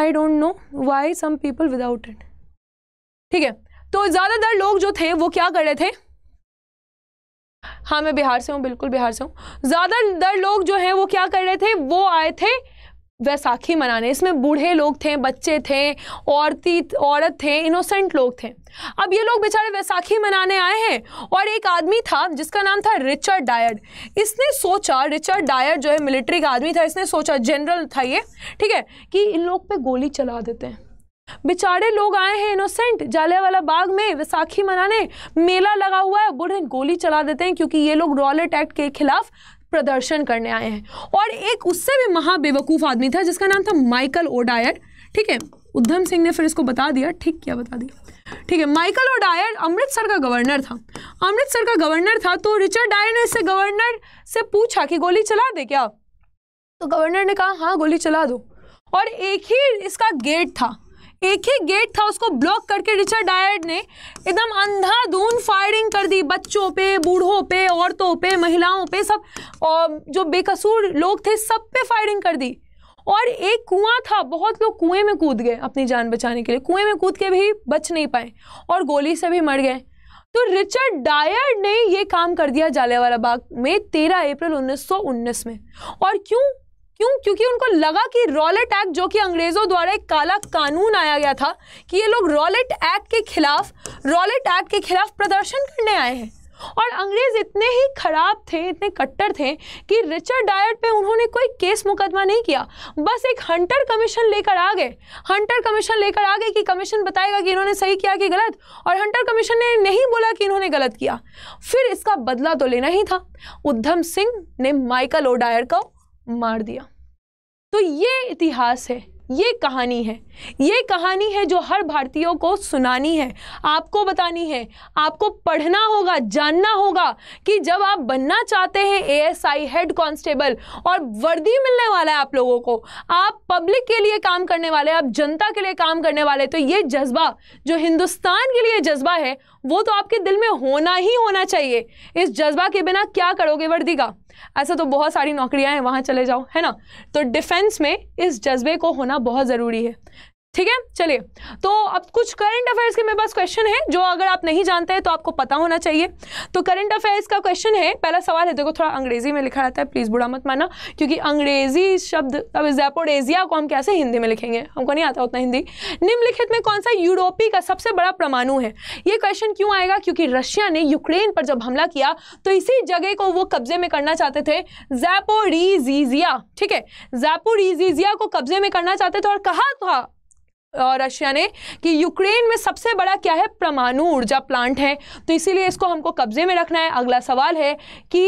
I don't know why some people without it ठीक है तो ज़्यादातर लोग जो थे वो क्या कर रहे थे हाँ मैं बिहार से हूँ बिल्कुल बिहार से हूँ ज़्यादातर लोग जो हैं वो क्या कर रहे थे वो आए थे वैसाखी मनाने इसमें बूढ़े लोग थे बच्चे थे औरती औरत थे इनोसेंट लोग थे अब ये लोग बेचारे वैसाखी मनाने आए हैं और एक आदमी था जिसका नाम था रिचर्ड डायर इसने सोचा रिचर्ड डायर जो है मिलिट्री का आदमी था इसने सोचा जनरल था ये ठीक है कि इन लोग पे गोली चला देते हैं बेचारे लोग आए हैं इनोसेंट जाले वाला बाग में विसाखी मनाने मेला लगा हुआ है बुढ़े गोली चला देते हैं क्योंकि ये लोग रॉलेट एक्ट के खिलाफ प्रदर्शन करने आए हैं और एक उससे भी महा बेवकूफ आदमी था जिसका नाम था माइकल ओडायर ठीक है उद्धम सिंह ने फिर इसको बता दिया ठीक क्या बता दिया ठीक है माइकल ओडायर अमृतसर का गवर्नर था अमृतसर का गवर्नर था तो रिचर्ड डायर ने इससे गवर्नर से पूछा कि गोली चला दे क्या तो गवर्नर ने कहा हाँ गोली चला दो और एक ही इसका गेट था एक ही गेट था उसको ब्लॉक करके रिचर्ड डायर्ड ने एकदम अंधाधुन फायरिंग कर दी बच्चों पे बूढ़ों पे औरतों पे महिलाओं पे सब और जो बेकसूर लोग थे सब पे फायरिंग कर दी और एक कुआं था बहुत लोग कुएं में कूद गए अपनी जान बचाने के लिए कुएं में कूद के भी बच नहीं पाए और गोली से भी मर गए तो रिचर्ड डायर ने ये काम कर दिया जालियावाला बाग में 13 अप्रैल 1919 में और क्यों क्यों क्योंकि उनको लगा कि रॉलेट एक्ट जो कि अंग्रेज़ों द्वारा एक काला कानून आया गया था कि ये लोग रॉलेट एक्ट के खिलाफ रॉलेट एक्ट के खिलाफ प्रदर्शन करने आए हैं और अंग्रेज़ इतने ही ख़राब थे इतने कट्टर थे कि रिचर्ड डायट पे उन्होंने कोई केस मुकदमा नहीं किया बस एक हंटर कमीशन लेकर आ गए हंटर कमीशन लेकर आ गए कि कमीशन बताएगा कि इन्होंने सही किया कि गलत और हंटर कमीशन ने नहीं बोला कि इन्होंने गलत किया फिर इसका बदला तो लेना ही था उद्धम सिंह ने माइकल ओ डायर को मार दिया तो ये इतिहास है ये कहानी है ये कहानी है जो हर भारतीयों को सुनानी है आपको बतानी है आपको पढ़ना होगा जानना होगा कि जब आप बनना चाहते हैं एएसआई हेड कांस्टेबल और वर्दी मिलने वाला है आप लोगों को आप पब्लिक के लिए काम करने वाले आप जनता के लिए काम करने वाले तो ये जज्बा जो हिंदुस्तान के लिए जज्बा है वो तो आपके दिल में होना ही होना चाहिए इस जज्बा के बिना क्या करोगे वर्दी का ऐसा तो बहुत सारी नौकरियां हैं वहां चले जाओ है ना तो डिफेंस में इस जज्बे को होना बहुत ज़रूरी है ठीक है चलिए तो अब कुछ करंट अफेयर्स के मेरे पास क्वेश्चन है जो अगर आप नहीं जानते हैं तो आपको पता होना चाहिए तो करंट अफेयर्स का क्वेश्चन है पहला सवाल है देखो थोड़ा अंग्रेजी में लिखा रहता है प्लीज़ बुरा मत माना क्योंकि अंग्रेजी शब्द अब जैपोडेजिया को हम कैसे हिंदी में लिखेंगे हमको नहीं आता उतना हिंदी निम्नलिखित में कौन सा यूरोपी का सबसे बड़ा परमाणु है ये क्वेश्चन क्यों आएगा क्योंकि रशिया ने यूक्रेन पर जब हमला किया तो इसी जगह को वो कब्जे में करना चाहते थे जैपोरीजीजिया ठीक है जैपोरीजीजिया को कब्जे में करना चाहते थे और कहा था रशिया ने कि यूक्रेन में सबसे बड़ा क्या है परमाणु ऊर्जा प्लांट है तो इसीलिए इसको हमको कब्जे में रखना है अगला सवाल है कि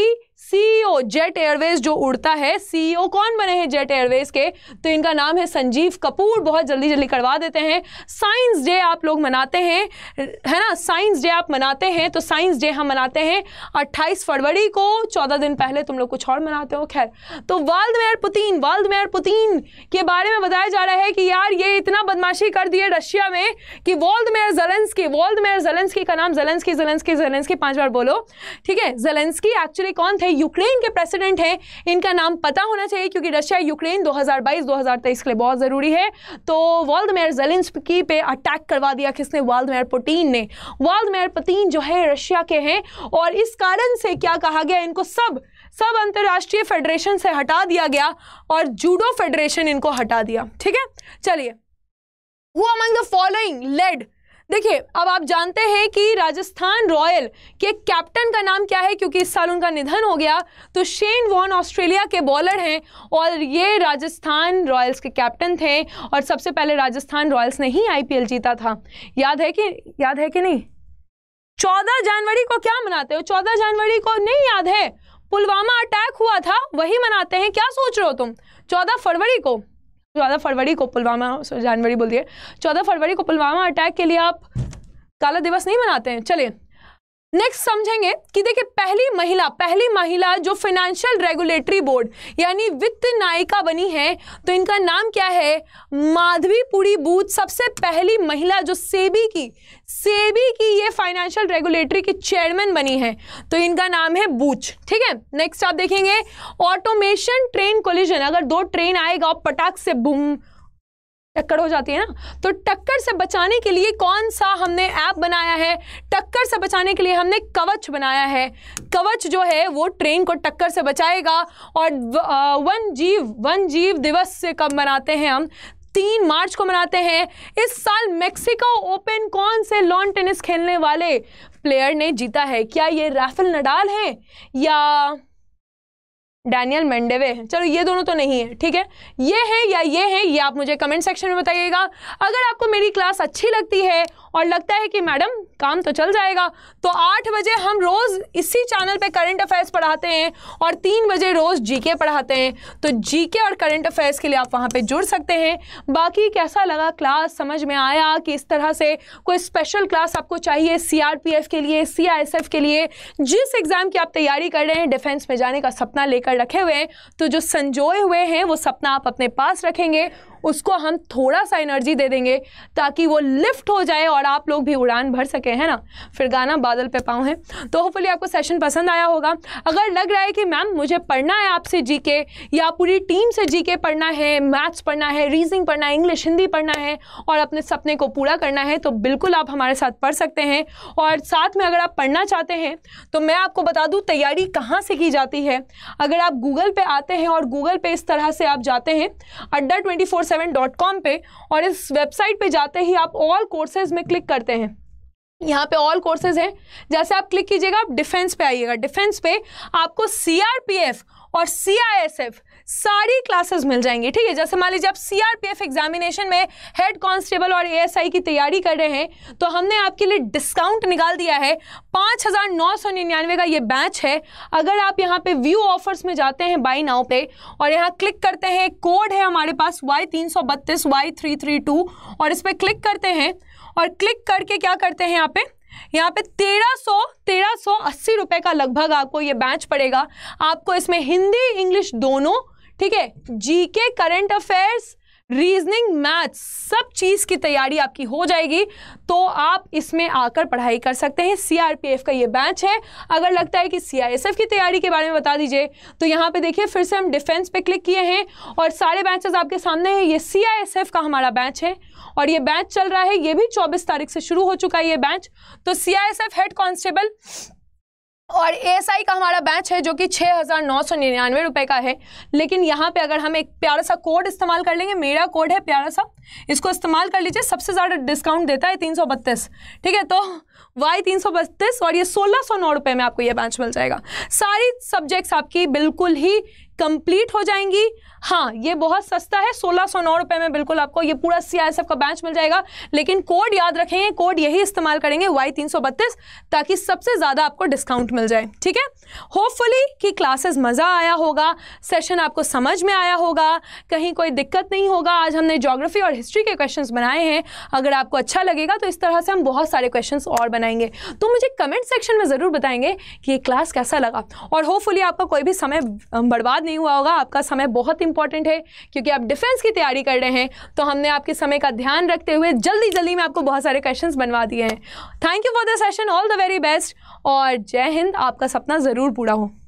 सीईओ जेट एयरवेज जो उड़ता है सीईओ e कौन बने हैं जेट एयरवेज के तो इनका नाम है संजीव कपूर बहुत जल्दी जल्दी करवा देते हैं साइंस डे आप लोग मनाते हैं है ना साइंस डे आप मनाते हैं तो साइंस डे हम मनाते हैं 28 फरवरी को 14 दिन पहले तुम लोग कुछ और मनाते हो खैर तो मेयर पुतिन मेयर पुतिन के बारे में बताया जा रहा है कि यार ये इतना बदमाशी कर दिए रशिया में कि वॉल्दमेयर वर्ल्ड मेयर जेलेंसकी का नाम की जेलेंसकी की पांच बार बोलो ठीक है जलेंसकी एक्चुअली कौन थे यूक्रेन के प्रेसिडेंट हैं इनका नाम पता होना चाहिए क्योंकि रशिया यूक्रेन 2022-2023 के लिए बहुत ज़रूरी है तो वाल्दमेयर जेलेंस्की पे अटैक करवा दिया किसने वाल्दमेयर पुटीन ने वाल्दमेयर पुतिन जो है रशिया के हैं और इस कारण से क्या कहा गया इनको सब सब अंतर्राष्ट्रीय फेडरेशन से हटा दिया गया और जूडो फेडरेशन इनको हटा दिया ठीक है चलिए वो अमंग द फॉलोइंग लेड देखिए अब आप जानते हैं कि राजस्थान रॉयल के कैप्टन का नाम क्या है क्योंकि इस साल उनका निधन हो गया तो शेन वॉन ऑस्ट्रेलिया के बॉलर हैं और ये राजस्थान रॉयल्स के कैप्टन थे और सबसे पहले राजस्थान रॉयल्स ने ही आईपीएल जीता था याद है कि याद है कि नहीं चौदह जनवरी को क्या मनाते हो चौदह जनवरी को नहीं याद है पुलवामा अटैक हुआ था वही मनाते हैं क्या सोच रहे हो तुम चौदह फरवरी को चौदह फरवरी को पुलवामा जनवरी बोल दिए चौदह फरवरी को पुलवामा अटैक के लिए आप काला दिवस नहीं मनाते हैं चलिए नेक्स्ट समझेंगे कि देखिए पहली महिला पहली महिला जो फाइनेंशियल रेगुलेटरी बोर्ड यानी वित्त नायिका बनी है तो इनका नाम क्या है माधवीपुरी बूथ सबसे पहली महिला जो सेबी की सेबी की ये फाइनेंशियल रेगुलेटरी की चेयरमैन बनी है तो इनका नाम है बूच ठीक है नेक्स्ट आप देखेंगे ऑटोमेशन ट्रेन कोलिजन अगर दो ट्रेन आएगा और पटाख से बुम टक्कर हो जाती है ना तो टक्कर से बचाने के लिए कौन सा हमने ऐप बनाया है टक्कर से बचाने के लिए हमने कवच बनाया है कवच जो है वो ट्रेन को टक्कर से बचाएगा और वन जीव वन जीव दिवस से कब मनाते हैं हम तीन मार्च को मनाते हैं इस साल मेक्सिको ओपन कौन से लॉन टेनिस खेलने वाले प्लेयर ने जीता है क्या ये राफेल नडाल हैं या डैनियल मेंडेवे चलो ये दोनों तो नहीं है ठीक है ये है या ये है ये आप मुझे कमेंट सेक्शन में बताइएगा अगर आपको मेरी क्लास अच्छी लगती है और लगता है कि मैडम काम तो चल जाएगा तो आठ बजे हम रोज़ इसी चैनल पे करंट अफेयर्स पढ़ाते हैं और तीन बजे रोज़ जीके पढ़ाते हैं तो जीके और करंट अफेयर्स के लिए आप वहाँ पर जुड़ सकते हैं बाकी कैसा लगा क्लास समझ में आया कि इस तरह से कोई स्पेशल क्लास आपको चाहिए सी के लिए सी के लिए जिस एग्ज़ाम की आप तैयारी कर रहे हैं डिफेंस में जाने का सपना लेकर रखे हुए हैं तो जो संजोए हुए हैं वो सपना आप अपने पास रखेंगे उसको हम थोड़ा सा एनर्जी दे देंगे ताकि वो लिफ्ट हो जाए और आप लोग भी उड़ान भर सकें है ना फिर गाना बादल पे पाऊँ है तो होपफुली आपको सेशन पसंद आया होगा अगर लग रहा है कि मैम मुझे पढ़ना है आपसे जी के या पूरी टीम से जी के पढ़ना है मैथ्स पढ़ना है रीजनिंग पढ़ना है इंग्लिश हिंदी पढ़ना है और अपने सपने को पूरा करना है तो बिल्कुल आप हमारे साथ पढ़ सकते हैं और साथ में अगर आप पढ़ना चाहते हैं तो मैं आपको बता दूँ तैयारी कहाँ से की जाती है अगर आप गूगल पे आते हैं और गूगल पे इस तरह से आप जाते हैं Adda twenty four seven dot com और इस वेबसाइट पे जाते ही आप ऑल कोर्सेज में क्लिक करते हैं यहाँ पे ऑल कोर्सेज हैं जैसे आप क्लिक कीजिएगा आप डिफेंस पे आइएगा डिफेंस पे आपको सी और सी सारी क्लासेस मिल जाएंगी ठीक है जैसे मान लीजिए आप सीआरपीएफ एग्जामिनेशन में हेड कांस्टेबल और एएसआई की तैयारी कर रहे हैं तो हमने आपके लिए डिस्काउंट निकाल दिया है पाँच हज़ार नौ सौ निन्यानवे का ये बैच है अगर आप यहाँ पे व्यू ऑफर्स में जाते हैं बाई नाउ पे और यहाँ क्लिक करते हैं कोड है हमारे पास वाई तीन सौ बत्तीस वाई थ्री थ्री टू और इस पर क्लिक करते हैं और क्लिक करके क्या करते हैं यहाँ पे यहाँ पे तेरह सौ तेरह सौ अस्सी रुपये का लगभग आपको ये बैच पड़ेगा आपको इसमें हिंदी इंग्लिश दोनों ठीक है GK current affairs reasoning maths सब चीज़ की तैयारी आपकी हो जाएगी तो आप इसमें आकर पढ़ाई कर सकते हैं सीआरपीएफ का ये बैच है अगर लगता है कि सीआईएसएफ की तैयारी के बारे में बता दीजिए तो यहाँ पे देखिए फिर से हम डिफेंस पे क्लिक किए हैं और सारे बैचेस आपके सामने हैं ये सीआईएसएफ का हमारा बैच है और ये बैच चल रहा है ये भी चौबीस तारीख से शुरू हो चुका है ये बैच तो सी हेड कॉन्स्टेबल और एएसआई का हमारा बैच है जो कि छः हज़ार नौ सौ निन्यानवे रुपये का है लेकिन यहाँ पे अगर हम एक प्यारा सा कोड इस्तेमाल कर लेंगे मेरा कोड है प्यारा सा इसको इस्तेमाल कर लीजिए सबसे ज़्यादा डिस्काउंट देता है तीन सौ बत्तीस ठीक है तो वाई तीन सौ बत्तीस और ये सोलह सौ नौ रुपये में आपको ये बैच मिल जाएगा सारी सब्जेक्ट्स आपकी बिल्कुल ही कंप्लीट हो जाएंगी हाँ ये बहुत सस्ता है सोलह सौ नौ रुपये में बिल्कुल आपको ये पूरा सी का बैच मिल जाएगा लेकिन कोड याद रखेंगे कोड यही इस्तेमाल करेंगे वाई तीन सौ बत्तीस ताकि सबसे ज़्यादा आपको डिस्काउंट मिल जाए ठीक है होपफुली कि क्लासेस मज़ा आया होगा सेशन आपको समझ में आया होगा कहीं कोई दिक्कत नहीं होगा आज हमने जोग्राफी और हिस्ट्री के क्वेश्चन बनाए हैं अगर आपको अच्छा लगेगा तो इस तरह से हम बहुत सारे क्वेश्चन और और बनाएंगे तो मुझे कमेंट सेक्शन में ज़रूर बताएंगे कि ये क्लास कैसा लगा और होपफुली आपका कोई भी समय बर्बाद नहीं हुआ होगा आपका समय बहुत इंपॉर्टेंट है क्योंकि आप डिफेंस की तैयारी कर रहे हैं तो हमने आपके समय का ध्यान रखते हुए जल्दी जल्दी में आपको बहुत सारे क्वेश्चन बनवा दिए हैं thank you for the session all the very best और जय हिंद आपका सपना ज़रूर पूरा हो